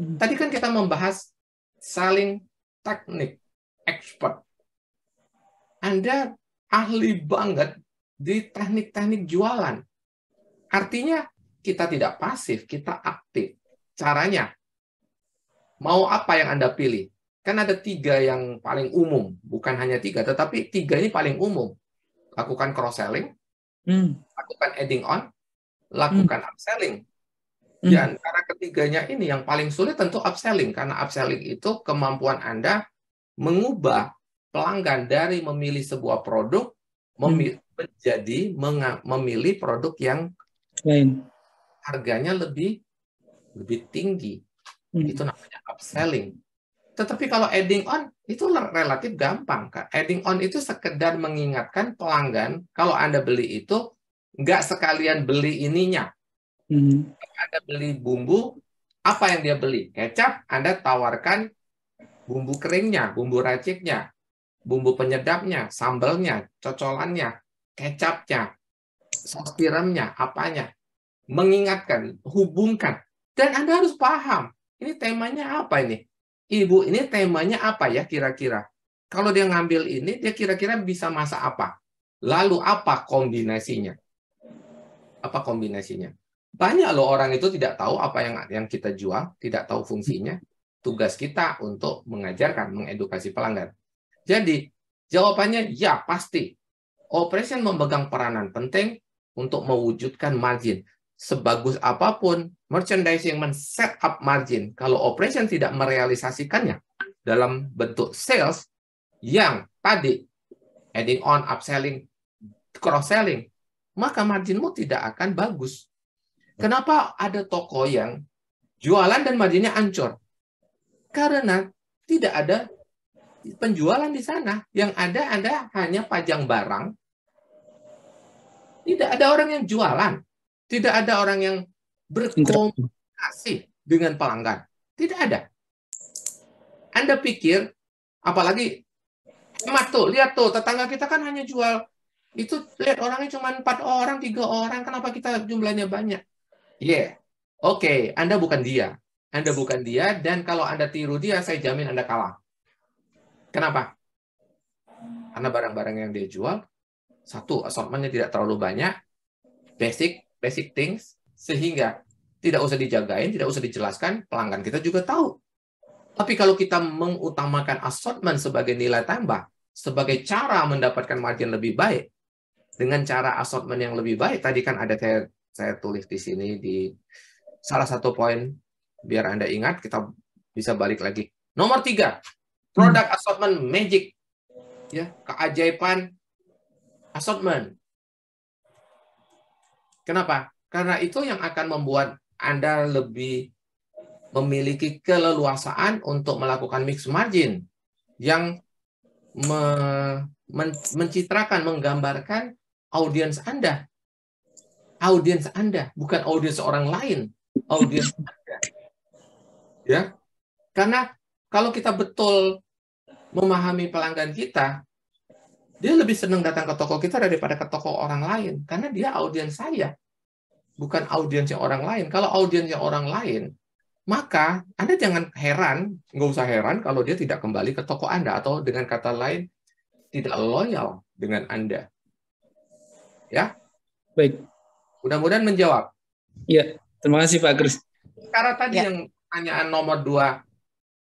Hmm. Tadi kan kita membahas saling teknik expert. Anda ahli banget di teknik-teknik jualan. Artinya kita tidak pasif, kita aktif. Caranya, mau apa yang Anda pilih? Kan ada tiga yang paling umum, bukan hanya tiga, tetapi tiga ini paling umum. Lakukan cross-selling, hmm. lakukan adding on, lakukan hmm. upselling. Hmm. Dan hmm. cara ketiganya ini yang paling sulit tentu upselling karena upselling itu kemampuan Anda mengubah pelanggan dari memilih sebuah produk memilih, hmm. menjadi memilih produk yang lain harganya lebih lebih tinggi hmm. itu namanya upselling tetapi kalau adding on itu relatif gampang kan. Adding on itu sekedar mengingatkan pelanggan kalau Anda beli itu nggak sekalian beli ininya. Hmm. Anda beli bumbu, apa yang dia beli? Kecap, Anda tawarkan bumbu keringnya, bumbu raciknya, bumbu penyedapnya, sambalnya, cocolannya, kecapnya, saus tiramnya, apanya. Mengingatkan, hubungkan. Dan Anda harus paham, ini temanya apa ini? Ibu, ini temanya apa ya kira-kira? Kalau dia ngambil ini, dia kira-kira bisa masak apa? Lalu apa kombinasinya? Apa kombinasinya? Banyak loh orang itu tidak tahu apa yang yang kita jual, tidak tahu fungsinya, tugas kita untuk mengajarkan, mengedukasi pelanggan. Jadi, jawabannya ya pasti. Operation memegang peranan penting untuk mewujudkan margin. Sebagus apapun merchandising men-set up margin, kalau operation tidak merealisasikannya dalam bentuk sales yang tadi adding on, upselling, cross-selling, maka marginmu tidak akan bagus. Kenapa ada toko yang jualan dan marginnya ancur? Karena tidak ada penjualan di sana. Yang ada ada hanya pajang barang. Tidak ada orang yang jualan. Tidak ada orang yang berkomunikasi dengan pelanggan. Tidak ada. Anda pikir, apalagi hemat tuh, lihat tuh, tetangga kita kan hanya jual itu lihat orangnya cuma empat orang, tiga orang, kenapa kita jumlahnya banyak? Yeah, oke, okay, Anda bukan dia, anda bukan dia, dan kalau Anda tiru dia, saya jamin Anda kalah. Kenapa? Karena barang-barang yang dia jual, satu, assortment-nya tidak terlalu banyak, basic, basic things, sehingga tidak usah dijagain, tidak usah dijelaskan, pelanggan kita juga tahu. Tapi kalau kita mengutamakan asortmen sebagai nilai tambah, sebagai cara mendapatkan margin lebih baik, dengan cara asortmen yang lebih baik, tadi kan ada saya, saya tulis di sini di salah satu poin biar Anda ingat, kita bisa balik lagi. Nomor tiga, product hmm. assortment magic. ya Keajaiban assortment. Kenapa? Karena itu yang akan membuat Anda lebih memiliki keleluasaan untuk melakukan mix margin yang me, men, mencitrakan, menggambarkan audiens Anda. Audiens Anda, bukan audiens orang lain. Audiens Ya. Karena kalau kita betul memahami pelanggan kita, dia lebih senang datang ke toko kita daripada ke toko orang lain karena dia audiens saya bukan audiensnya orang lain kalau audiensnya orang lain maka anda jangan heran nggak usah heran kalau dia tidak kembali ke toko anda atau dengan kata lain tidak loyal dengan anda ya baik mudah-mudahan menjawab ya terima kasih pak Kris cara tadi ya. yang pertanyaan nomor dua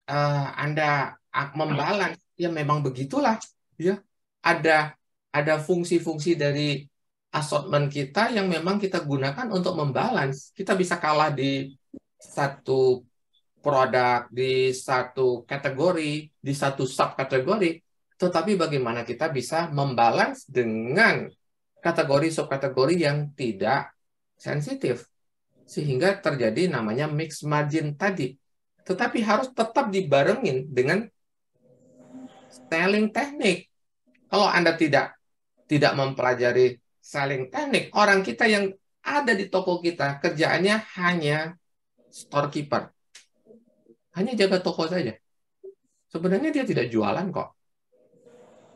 uh, Anda ah, membalas, ya memang begitulah. Ya, ada ada fungsi-fungsi dari assortment kita yang memang kita gunakan untuk membalance. Kita bisa kalah di satu produk, di satu kategori, di satu subkategori, tetapi bagaimana kita bisa membalance dengan kategori subkategori yang tidak sensitif sehingga terjadi namanya mix margin tadi. Tetapi harus tetap dibarengin dengan selling teknik. Kalau Anda tidak tidak mempelajari selling teknik, orang kita yang ada di toko kita kerjaannya hanya storekeeper. Hanya jaga toko saja. Sebenarnya dia tidak jualan kok.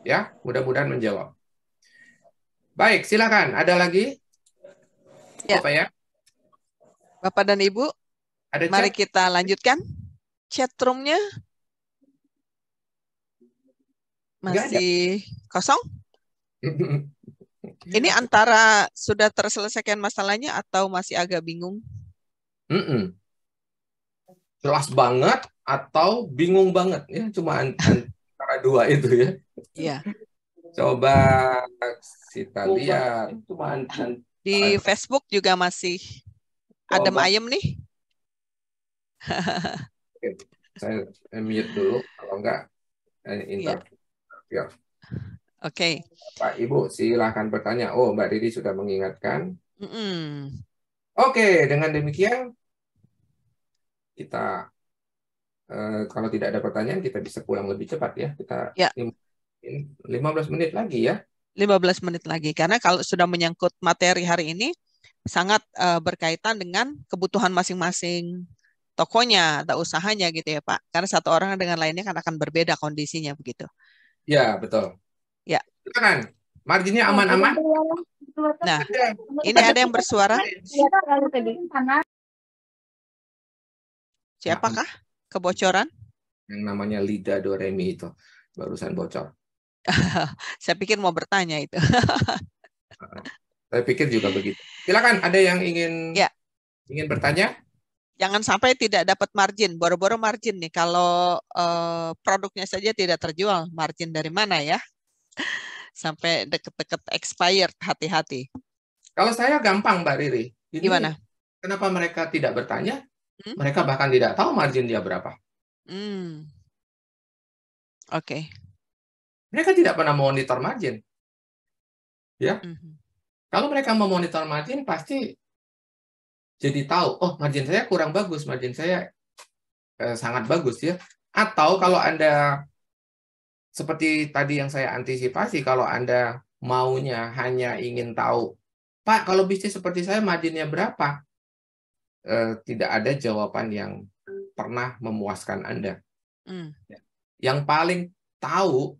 Ya, mudah-mudahan menjawab. Baik, silakan. Ada lagi? Ya. Apa ya? Bapak dan Ibu, Ada mari chat? kita lanjutkan chatroomnya. Masih kosong? Ini antara sudah terselesaikan masalahnya atau masih agak bingung? Mm -mm. Jelas banget atau bingung banget ya, cuma antara dua itu ya. Iya. Coba kita lihat. di Facebook juga masih ada oh, ayem nih. Saya mute dulu kalau enggak interview. Iya. Yeah. Oke. Okay. Pak Ibu silahkan bertanya. Oh Mbak Riri sudah mengingatkan. Mm -mm. Oke okay, dengan demikian kita eh, kalau tidak ada pertanyaan kita bisa pulang lebih cepat ya. Kita yeah. Ya. 15 menit lagi ya. 15 menit lagi karena kalau sudah menyangkut materi hari ini sangat uh, berkaitan dengan kebutuhan masing-masing tokonya atau usahanya gitu ya Pak. Karena satu orang dengan lainnya kan akan berbeda kondisinya begitu. Ya betul. Ya. kan Marginnya oh, aman-aman. Nah, ini ada yang bersuara. Siapakah kebocoran? Yang namanya Lida Doremi itu barusan bocor. Saya pikir mau bertanya itu. Saya pikir juga begitu. Silakan ada yang ingin ya. ingin bertanya? Jangan sampai tidak dapat margin, boro-boro margin nih. Kalau eh, produknya saja tidak terjual, margin dari mana ya? Sampai deket-deket expired, hati-hati. Kalau saya gampang, Mbak Riri. Ini Gimana? Kenapa mereka tidak bertanya? Hmm? Mereka bahkan tidak tahu margin dia berapa. Hmm. Oke. Okay. Mereka tidak pernah monitor margin. Ya. -hmm. Kalau mereka memonitor margin, pasti jadi tahu, oh margin saya kurang bagus, margin saya eh, sangat bagus ya. Atau kalau Anda, seperti tadi yang saya antisipasi, kalau Anda maunya hanya ingin tahu, Pak, kalau bisnis seperti saya marginnya berapa? Eh, tidak ada jawaban yang pernah memuaskan Anda. Mm. Yang paling tahu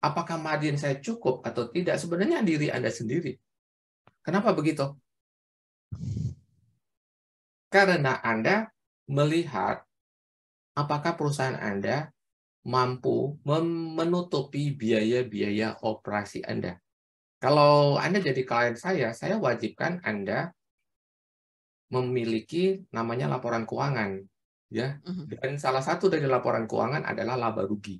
apakah margin saya cukup atau tidak sebenarnya diri Anda sendiri. Kenapa begitu? Karena Anda melihat apakah perusahaan Anda mampu menutupi biaya-biaya operasi Anda. Kalau Anda jadi klien saya, saya wajibkan Anda memiliki namanya laporan keuangan, ya. Mhm. Dan salah satu dari laporan keuangan adalah laba rugi.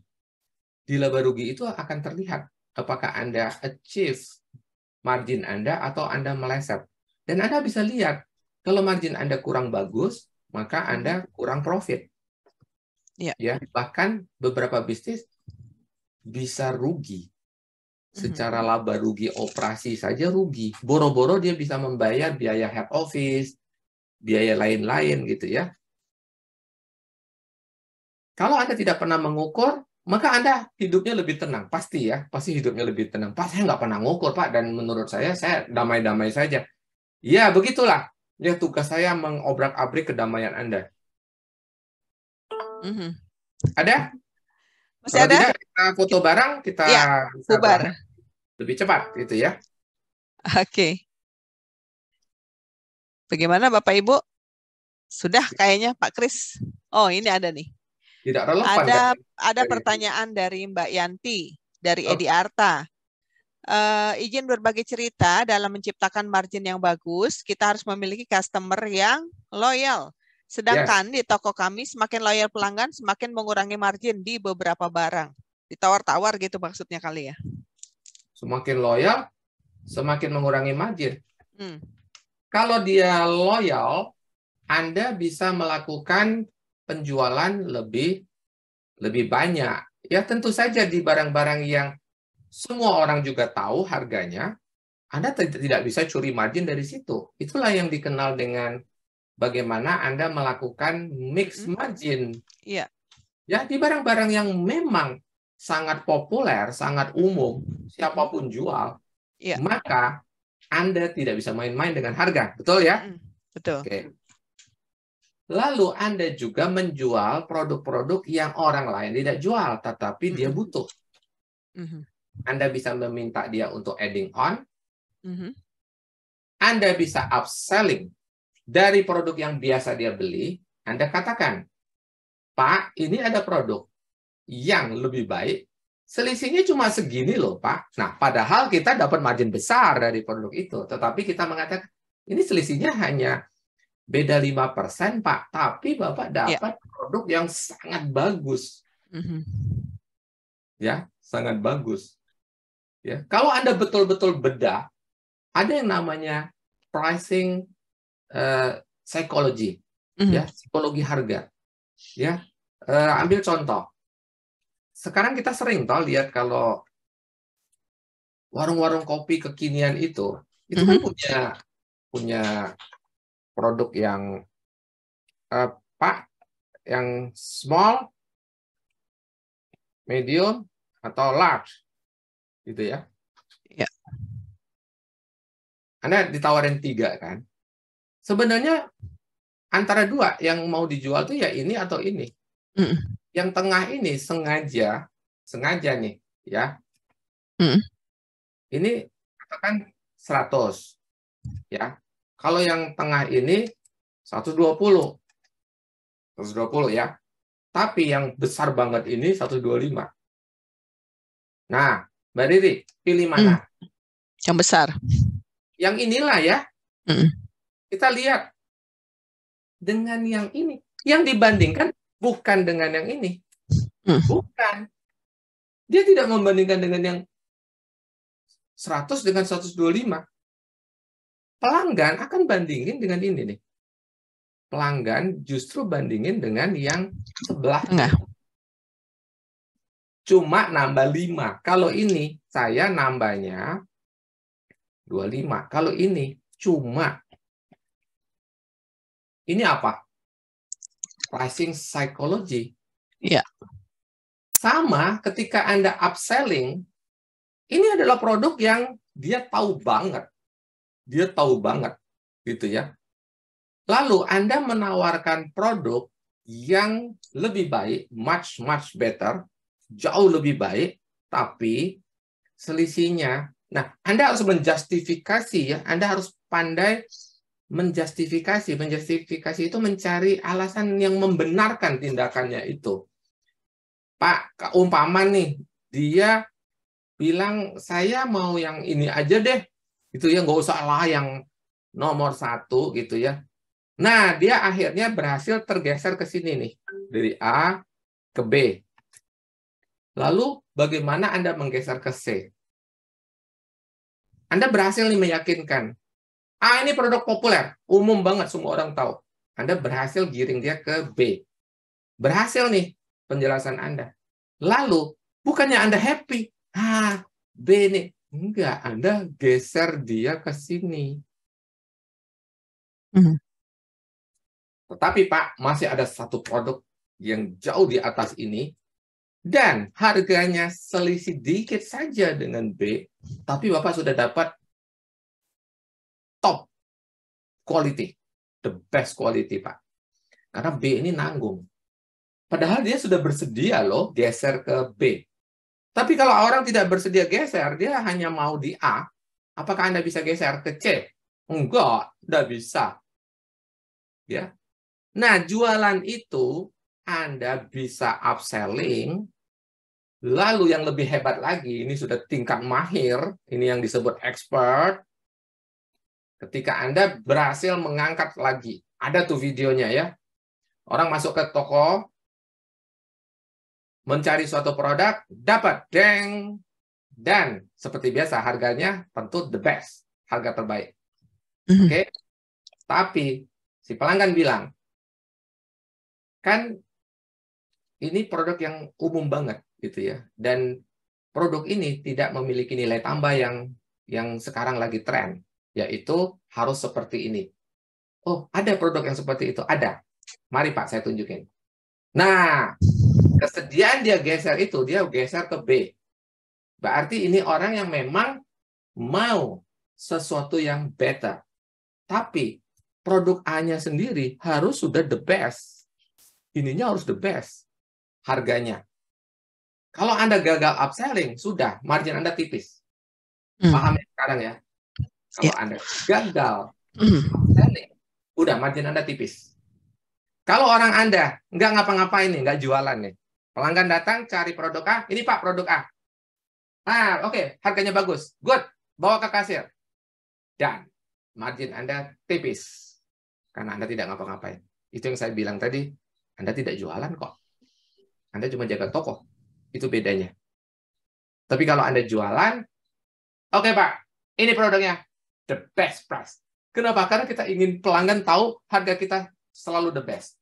Di laba rugi itu akan terlihat apakah Anda achieve margin Anda atau Anda meleset. Dan Anda bisa lihat, kalau margin Anda kurang bagus, maka Anda mm-hmm. kurang profit. Ya. ya bahkan beberapa bisnis bisa rugi. Mm-hmm. Secara laba rugi operasi saja rugi. Boro-boro dia bisa membayar biaya head office, biaya lain-lain gitu ya. Kalau Anda tidak pernah mengukur, maka Anda hidupnya lebih tenang, pasti ya, pasti hidupnya lebih tenang. Pak, saya nggak pernah ngukur, Pak, dan menurut saya, saya damai-damai saja. Ya, begitulah. Ya, tugas saya mengobrak-abrik kedamaian Anda. Mm -hmm. Ada? Masih Kalau ada? Tidak, kita foto barang, kita ya, bubar. Lebih cepat, gitu ya. Oke. Okay. Bagaimana Bapak Ibu? Sudah kayaknya Pak Kris. Oh, ini ada nih. Tidak relevan. Ada kan? ada iya, iya. pertanyaan dari Mbak Yanti dari oh. Edi Arta. Uh, izin berbagi cerita dalam menciptakan margin yang bagus, kita harus memiliki customer yang loyal. Sedangkan yes. di toko kami semakin loyal pelanggan, semakin mengurangi margin di beberapa barang. Ditawar-tawar gitu maksudnya kali ya. Semakin loyal, semakin mengurangi margin. Hmm. Kalau dia loyal, Anda bisa melakukan penjualan lebih lebih banyak. Ya tentu saja di barang-barang yang semua orang juga tahu harganya, Anda tidak bisa curi margin dari situ. Itulah yang dikenal dengan bagaimana Anda melakukan mix hmm. margin. Iya. Ya, di barang-barang yang memang sangat populer, sangat umum, siapapun hmm. jual, iya. maka Anda tidak bisa main-main dengan harga. Betul ya? Hmm, betul. Oke. Lalu Anda juga menjual produk-produk yang orang lain tidak jual, tetapi mm -hmm. dia mm-hmm. butuh. Mm -hmm. Anda bisa meminta dia untuk adding on. Mm -hmm. Anda bisa upselling dari produk yang biasa dia beli. Anda katakan, Pak, ini ada produk yang lebih baik. Selisihnya cuma segini loh, Pak. Nah, padahal kita dapat margin besar dari produk itu. Tetapi kita mengatakan, ini selisihnya hanya beda 5% Pak, tapi Bapak ya. dapat yeah. produk yang sangat bagus. Mm-hmm. Ya, sangat bagus. Ya, kalau Anda betul-betul beda ada yang namanya pricing uh, eh, psychology. Mm-hmm. Ya, psikologi harga. Ya. Uh, ambil contoh. Sekarang kita sering toh lihat kalau warung-warung kopi kekinian itu itu kan mm-hmm. kan punya punya produk yang eh, pak yang small, medium atau large, gitu ya? Ya. Anda ditawarin tiga kan? Sebenarnya antara dua yang mau dijual tuh ya ini atau ini. Mm. Yang tengah ini sengaja, sengaja nih, ya. Mm. Ini katakan 100, ya. Kalau yang tengah ini 120. 120 ya. Tapi yang besar banget ini 125. Nah, Mbak Riri, pilih mana? Hmm. Yang besar. Yang inilah ya. Hmm. Kita lihat dengan yang ini. Yang dibandingkan bukan dengan yang ini. Hmm. Bukan. Dia tidak membandingkan dengan yang 100 dengan 125 pelanggan akan bandingin dengan ini nih. Pelanggan justru bandingin dengan yang sebelah tengah. Cuma nambah 5. Kalau ini saya nambahnya 25. Kalau ini cuma ini apa? Pricing psychology. Iya. Sama ketika Anda upselling, ini adalah produk yang dia tahu banget dia tahu banget gitu ya. Lalu Anda menawarkan produk yang lebih baik, much much better, jauh lebih baik, tapi selisihnya. Nah, Anda harus menjustifikasi ya, Anda harus pandai menjustifikasi. Menjustifikasi itu mencari alasan yang membenarkan tindakannya itu. Pak, umpama nih, dia bilang saya mau yang ini aja deh gitu ya nggak usah lah yang nomor satu gitu ya nah dia akhirnya berhasil tergeser ke sini nih dari A ke B lalu bagaimana anda menggeser ke C anda berhasil nih meyakinkan A ah, ini produk populer umum banget semua orang tahu anda berhasil giring dia ke B berhasil nih penjelasan anda lalu bukannya anda happy ah B nih Enggak, Anda geser dia ke sini. Mm. Tetapi Pak, masih ada satu produk yang jauh di atas ini, dan harganya selisih dikit saja dengan B, tapi Bapak sudah dapat top quality, the best quality Pak. Karena B ini nanggung. Padahal dia sudah bersedia loh geser ke B. Tapi kalau orang tidak bersedia geser, dia hanya mau di A, apakah Anda bisa geser ke C? Enggak, tidak bisa. Ya. Nah, jualan itu Anda bisa upselling, lalu yang lebih hebat lagi, ini sudah tingkat mahir, ini yang disebut expert, ketika Anda berhasil mengangkat lagi. Ada tuh videonya ya. Orang masuk ke toko, mencari suatu produk, dapat deng dan seperti biasa harganya tentu the best, harga terbaik. Mhm. Oke. Okay? Tapi si pelanggan bilang, "Kan ini produk yang umum banget gitu ya dan produk ini tidak memiliki nilai tambah yang yang sekarang lagi tren, yaitu harus seperti ini." Oh, ada produk yang seperti itu, ada. Mari Pak, saya tunjukin. Nah, kesediaan dia geser itu, dia geser ke B. Berarti ini orang yang memang mau sesuatu yang better. Tapi produk A-nya sendiri harus sudah the best. Ininya harus the best harganya. Kalau Anda gagal upselling, sudah margin Anda tipis. Hmm. Paham ya sekarang ya? Kalau yeah. Anda gagal hmm. upselling, udah margin Anda tipis. Kalau orang Anda nggak ngapa-ngapain nih, nggak jualan nih, Pelanggan datang cari produk A, ini Pak produk A. ah oke, okay, harganya bagus. Good. Bawa ke kasir. Dan margin Anda tipis. Karena Anda tidak ngapa-ngapain. Itu yang saya bilang tadi, Anda tidak jualan kok. Anda cuma jaga toko. Itu bedanya. Tapi kalau Anda jualan, oke okay, Pak, ini produknya. The best price. Kenapa? Karena kita ingin pelanggan tahu harga kita selalu the best.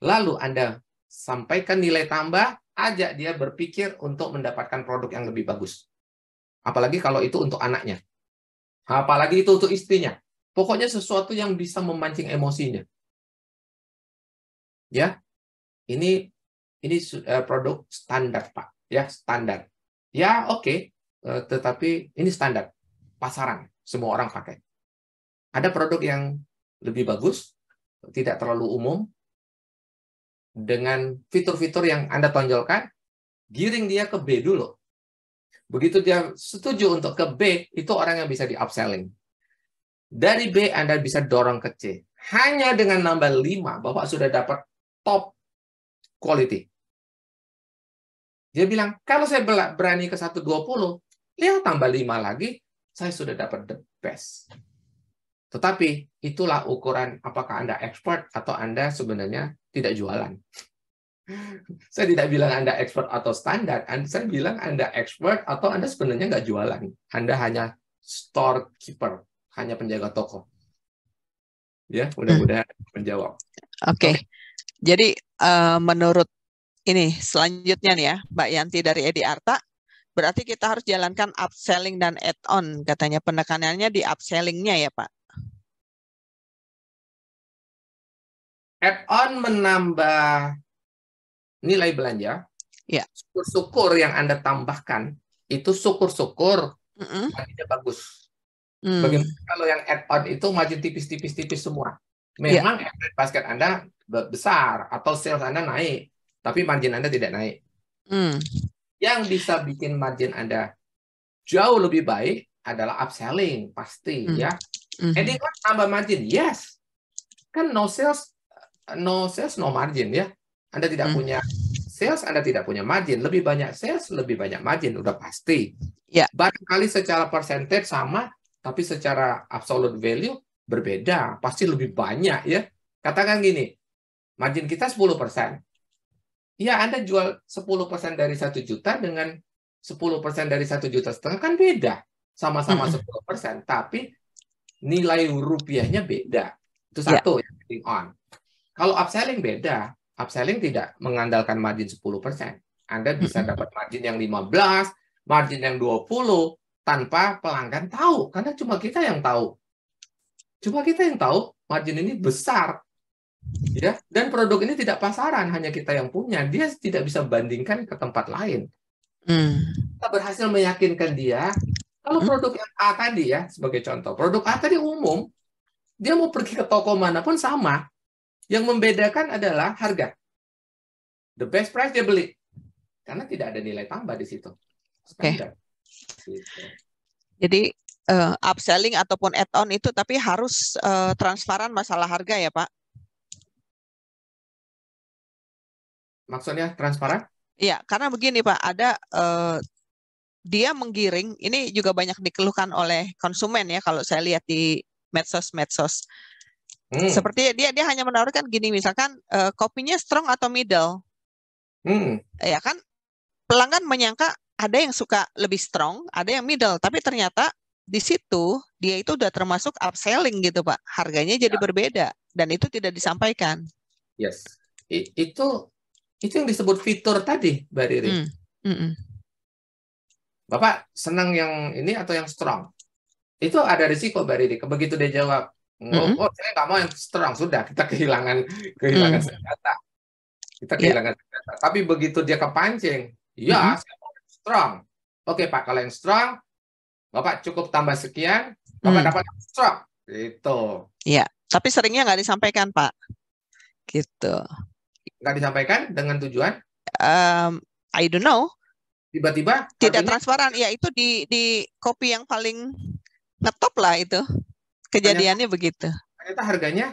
Lalu Anda sampaikan nilai tambah, ajak dia berpikir untuk mendapatkan produk yang lebih bagus. Apalagi kalau itu untuk anaknya. Apalagi itu untuk istrinya. Pokoknya sesuatu yang bisa memancing emosinya. Ya. Ini ini eh, produk standar, Pak. Ya, standar. Ya, oke. Okay. Eh, tetapi ini standar pasaran, semua orang pakai. Ada produk yang lebih bagus, tidak terlalu umum, dengan fitur-fitur yang Anda tonjolkan, giring dia ke B dulu. Begitu dia setuju untuk ke B, itu orang yang bisa di upselling. Dari B Anda bisa dorong ke C. Hanya dengan nambah 5, Bapak sudah dapat top quality. Dia bilang, kalau saya berani ke 120, lihat tambah 5 lagi, saya sudah dapat the best. Tetapi itulah ukuran apakah Anda expert atau Anda sebenarnya tidak jualan. saya tidak bilang Anda expert atau standar, saya bilang Anda expert atau Anda sebenarnya nggak jualan. Anda hanya storekeeper, hanya penjaga toko. Ya, mudah-mudahan hmm. menjawab. Oke. Okay. okay. Jadi uh, menurut ini selanjutnya nih ya, Mbak Yanti dari Edi Arta, berarti kita harus jalankan upselling dan add-on katanya penekanannya di upsellingnya ya Pak add-on menambah nilai belanja, ya. syukur-syukur yang Anda tambahkan, itu syukur-syukur mm -mm. marginnya bagus. Mm. Bagaimana kalau yang add-on itu margin tipis-tipis-tipis semua? Ya. Memang yeah. average basket Anda besar atau sales Anda naik, tapi margin Anda tidak naik. Mm. Yang bisa bikin margin Anda jauh lebih baik adalah upselling pasti mm. ya. Mm. Adding on tambah margin, yes. Kan no sales no sales no margin ya. Anda tidak hmm. punya sales, Anda tidak punya margin. Lebih banyak sales, lebih banyak margin, udah pasti. Ya. Barangkali secara persentase sama, tapi secara absolute value berbeda, pasti lebih banyak ya. Katakan gini, margin kita 10%. Ya, Anda jual 10% dari satu juta dengan 10% dari satu juta setengah kan beda. Sama-sama hmm. sepuluh -hmm. 10%, tapi nilai rupiahnya beda. Itu ya. satu yeah. yang on. Kalau upselling beda. Upselling tidak mengandalkan margin 10%. Anda bisa dapat margin yang 15, margin yang 20 tanpa pelanggan tahu karena cuma kita yang tahu. Cuma kita yang tahu margin ini besar. Ya, dan produk ini tidak pasaran, hanya kita yang punya. Dia tidak bisa bandingkan ke tempat lain. Hmm. Kita berhasil meyakinkan dia kalau hmm. produk yang A tadi ya, sebagai contoh, produk A tadi umum, dia mau pergi ke toko manapun sama. Yang membedakan adalah harga. The best price dia beli. Karena tidak ada nilai tambah di situ. Oke. Okay. Gitu. Jadi uh, upselling ataupun add-on itu tapi harus uh, transparan masalah harga ya, Pak? Maksudnya transparan? Iya, karena begini Pak, ada uh, dia menggiring, ini juga banyak dikeluhkan oleh konsumen ya kalau saya lihat di medsos-medsos. Hmm. Seperti dia dia hanya menawarkan gini misalkan uh, kopinya strong atau middle. Hmm. Ya kan pelanggan menyangka ada yang suka lebih strong, ada yang middle, tapi ternyata di situ dia itu udah termasuk upselling gitu pak harganya jadi ya. berbeda dan itu tidak disampaikan yes I, itu itu yang disebut fitur tadi mbak Riri mm. Mm -mm. bapak senang yang ini atau yang strong itu ada risiko mbak Riri begitu dia jawab Oh, oh, saya nggak mau yang strong sudah kita kehilangan kehilangan mm senjata, kita iya. kehilangan yeah. senjata. Tapi begitu dia kepancing, ya mm saya mau yang strong. Oke pak, kalau yang strong, bapak cukup tambah sekian, bapak mm. dapat yang strong. Gitu. Iya, yeah. tapi seringnya nggak disampaikan pak. Gitu. Nggak disampaikan dengan tujuan? Um, I don't know. Tiba-tiba? Tidak transparan, ya itu di di kopi yang paling ngetop lah itu. Kejadiannya ternyata, begitu. Ternyata harganya?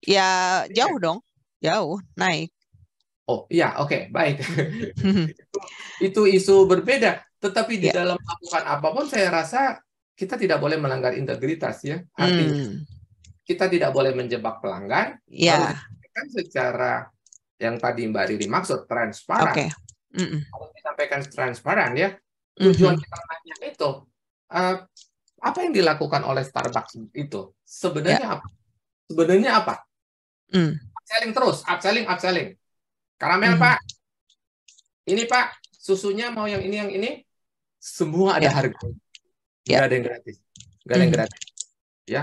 Ya iya. jauh dong, jauh naik. Oh iya, oke, okay, baik. itu, itu isu berbeda, tetapi di ya. dalam melakukan apapun saya rasa kita tidak boleh melanggar integritas ya. Artinya hmm. kita tidak boleh menjebak pelanggan. Ya. Kan secara yang tadi Mbak Riri maksud transparan. Okay. Mm -mm. disampaikan transparan ya. Mm-hmm. Tujuan mm -hmm. kita nanya itu uh, apa yang dilakukan oleh Starbucks itu sebenarnya yeah. apa? Sebenarnya apa? Mm. Upselling terus, upselling, upselling. Karamel mm. pak, ini pak susunya mau yang ini yang ini, semua ada yeah. harga, yeah. ada yang gratis, nggak ada mm. yang hmm. gratis, ya.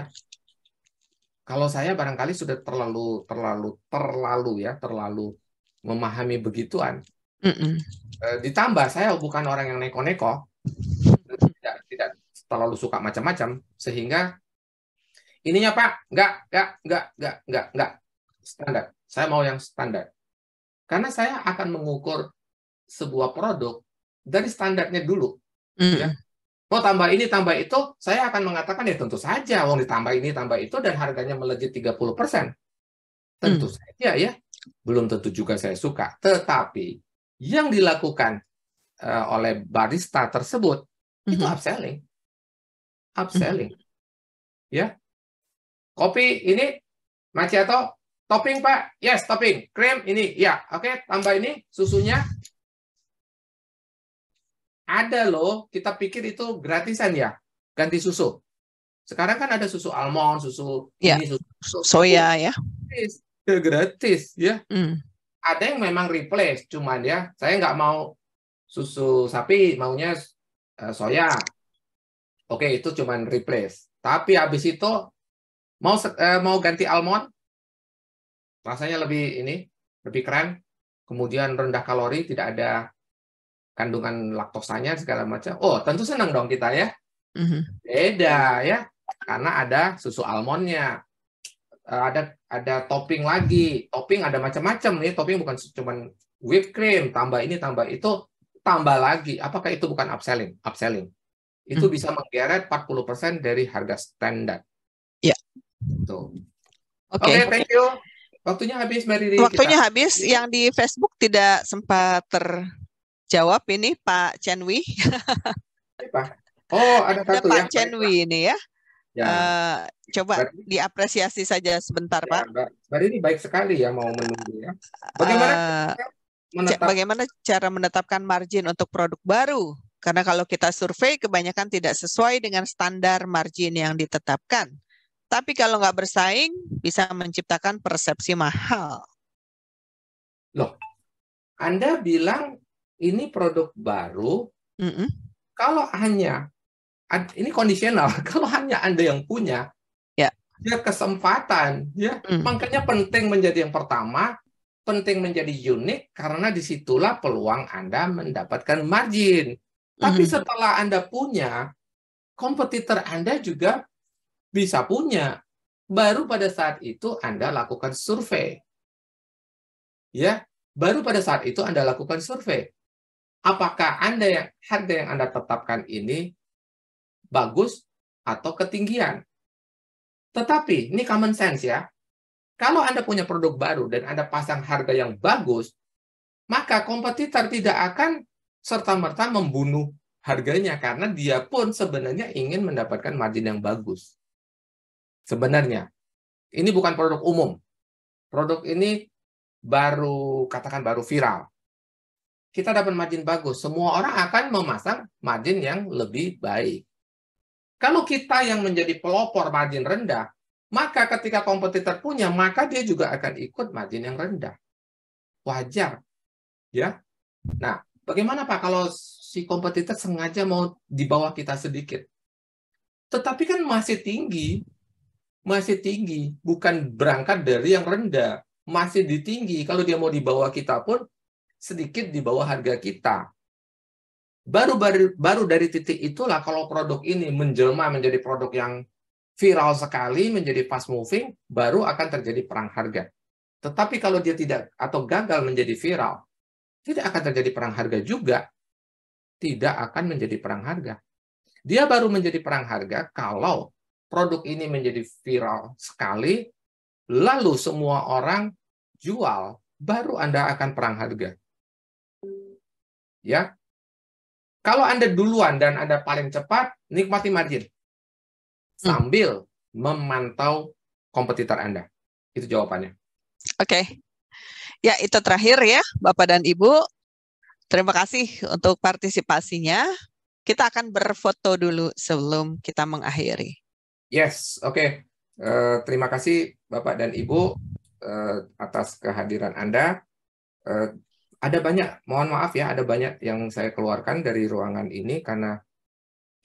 Kalau saya barangkali sudah terlalu terlalu terlalu ya terlalu memahami begituan. Mm -mm. E, ditambah saya bukan orang yang neko-neko terlalu suka macam-macam sehingga ininya Pak nggak nggak nggak nggak nggak nggak standar. Saya mau yang standar karena saya akan mengukur sebuah produk dari standarnya dulu. Mm. Ya. Mau tambah ini, tambah itu, saya akan mengatakan ya tentu saja, uang ditambah ini, tambah itu, dan harganya melejit 30 persen. Tentu mm. saja ya, belum tentu juga saya suka. Tetapi yang dilakukan uh, oleh barista tersebut, mm hmm. itu upselling upselling. Mm-hmm. Ya. Kopi ini macchiato, topping Pak. Yes, topping. Krim ini. Ya, oke, okay, tambah ini susunya. Ada loh, kita pikir itu gratisan ya, ganti susu. Sekarang kan ada susu almond, susu yeah. ini ya. susu, soya ya. Gratis, ya, gratis ya. Mm. Ada yang memang replace, cuman ya saya nggak mau susu sapi, maunya eh, soya Oke, itu cuma replace. Tapi habis itu mau eh, mau ganti almond rasanya lebih ini, lebih keren. Kemudian rendah kalori, tidak ada kandungan laktosanya segala macam. Oh, tentu senang dong kita ya. Mm-hmm. Beda ya, karena ada susu almondnya. Eh, ada ada topping lagi. Topping ada macam-macam nih. Topping bukan cuma whipped cream, tambah ini, tambah itu, tambah lagi. Apakah itu bukan upselling? Upselling itu hmm. bisa menggeret 40% dari harga standar. Ya. Gitu. Oke, okay. okay, thank you. Waktunya habis Mbak Riri. Waktunya kita. habis. Yang di Facebook tidak sempat terjawab ini Pak Chenwi. oh, ada satu ada ya. Pak Chenwi ini ya. Ya. Uh, coba Mbak, diapresiasi saja sebentar, ya, Pak. Mbak, Mbak ini baik sekali ya mau menunggu ya. Bagaimana uh, menetap... bagaimana cara menetapkan margin untuk produk baru? Karena kalau kita survei kebanyakan tidak sesuai dengan standar margin yang ditetapkan. Tapi kalau nggak bersaing bisa menciptakan persepsi mahal. Loh, Anda bilang ini produk baru. Mm -mm. Kalau hanya ini kondisional, kalau hanya Anda yang punya, ya, ya kesempatan, ya. Mm. Makanya penting menjadi yang pertama, penting menjadi unik karena disitulah peluang Anda mendapatkan margin. Tapi mm-hmm. setelah Anda punya, kompetitor Anda juga bisa punya. Baru pada saat itu Anda lakukan survei. Ya, baru pada saat itu Anda lakukan survei. Apakah Anda yang harga yang Anda tetapkan ini bagus atau ketinggian? Tetapi ini common sense ya. Kalau Anda punya produk baru dan Anda pasang harga yang bagus, maka kompetitor tidak akan serta-merta membunuh harganya karena dia pun sebenarnya ingin mendapatkan margin yang bagus. Sebenarnya ini bukan produk umum. Produk ini baru katakan baru viral. Kita dapat margin bagus, semua orang akan memasang margin yang lebih baik. Kalau kita yang menjadi pelopor margin rendah, maka ketika kompetitor punya, maka dia juga akan ikut margin yang rendah. Wajar. Ya. Nah, Bagaimana Pak kalau si kompetitor sengaja mau di bawah kita sedikit? Tetapi kan masih tinggi, masih tinggi, bukan berangkat dari yang rendah, masih di tinggi. Kalau dia mau di bawah kita pun sedikit di bawah harga kita. Baru baru, baru dari titik itulah kalau produk ini menjelma menjadi produk yang viral sekali, menjadi fast moving, baru akan terjadi perang harga. Tetapi kalau dia tidak atau gagal menjadi viral, tidak akan terjadi perang harga juga. Tidak akan menjadi perang harga. Dia baru menjadi perang harga kalau produk ini menjadi viral sekali, lalu semua orang jual, baru Anda akan perang harga. Ya. Kalau Anda duluan dan Anda paling cepat, nikmati margin. Hmm. Sambil memantau kompetitor Anda. Itu jawabannya. Oke. Okay. Ya, itu terakhir ya, Bapak dan Ibu. Terima kasih untuk partisipasinya. Kita akan berfoto dulu sebelum kita mengakhiri. Yes, oke. Okay. Uh, eh, terima kasih Bapak dan Ibu uh, atas kehadiran Anda. Uh, ada banyak, mohon maaf ya, ada banyak yang saya keluarkan dari ruangan ini karena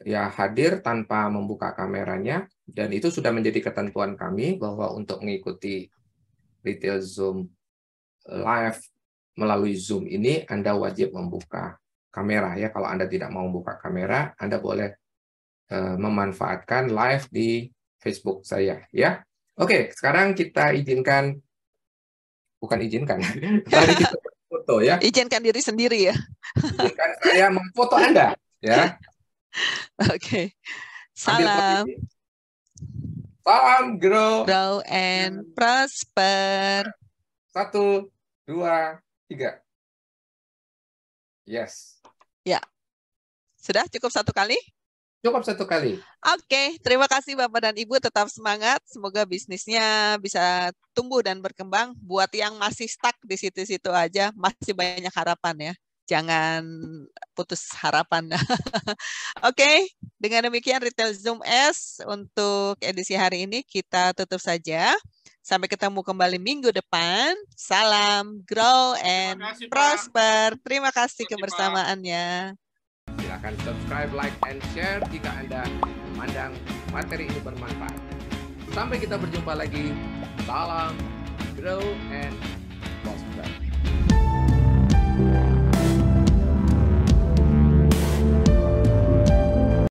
ya hadir tanpa membuka kameranya dan itu sudah menjadi ketentuan kami bahwa untuk mengikuti retail Zoom live melalui Zoom ini Anda wajib membuka kamera ya. Kalau Anda tidak mau membuka kamera, Anda boleh eh, memanfaatkan live di Facebook saya ya. Oke, sekarang kita izinkan bukan izinkan. Mari kita foto ya. Izinkan diri sendiri ya. izinkan saya memfoto Anda ya. Oke. Salam. Salam grow. Grow and prosper. Satu, dua, tiga. Yes. Ya. Sudah cukup satu kali? Cukup satu kali. Oke, okay. terima kasih Bapak dan Ibu tetap semangat. Semoga bisnisnya bisa tumbuh dan berkembang. Buat yang masih stuck di situ-situ aja, masih banyak harapan ya. Jangan putus harapan. Oke, okay. dengan demikian Retail Zoom S untuk edisi hari ini kita tutup saja. Sampai ketemu kembali minggu depan. Salam, grow and Terima kasih, prosper. Pak. Terima kasih Terima kebersamaannya. Silahkan subscribe, like, and share jika Anda memandang materi ini bermanfaat. Sampai kita berjumpa lagi. Salam, grow and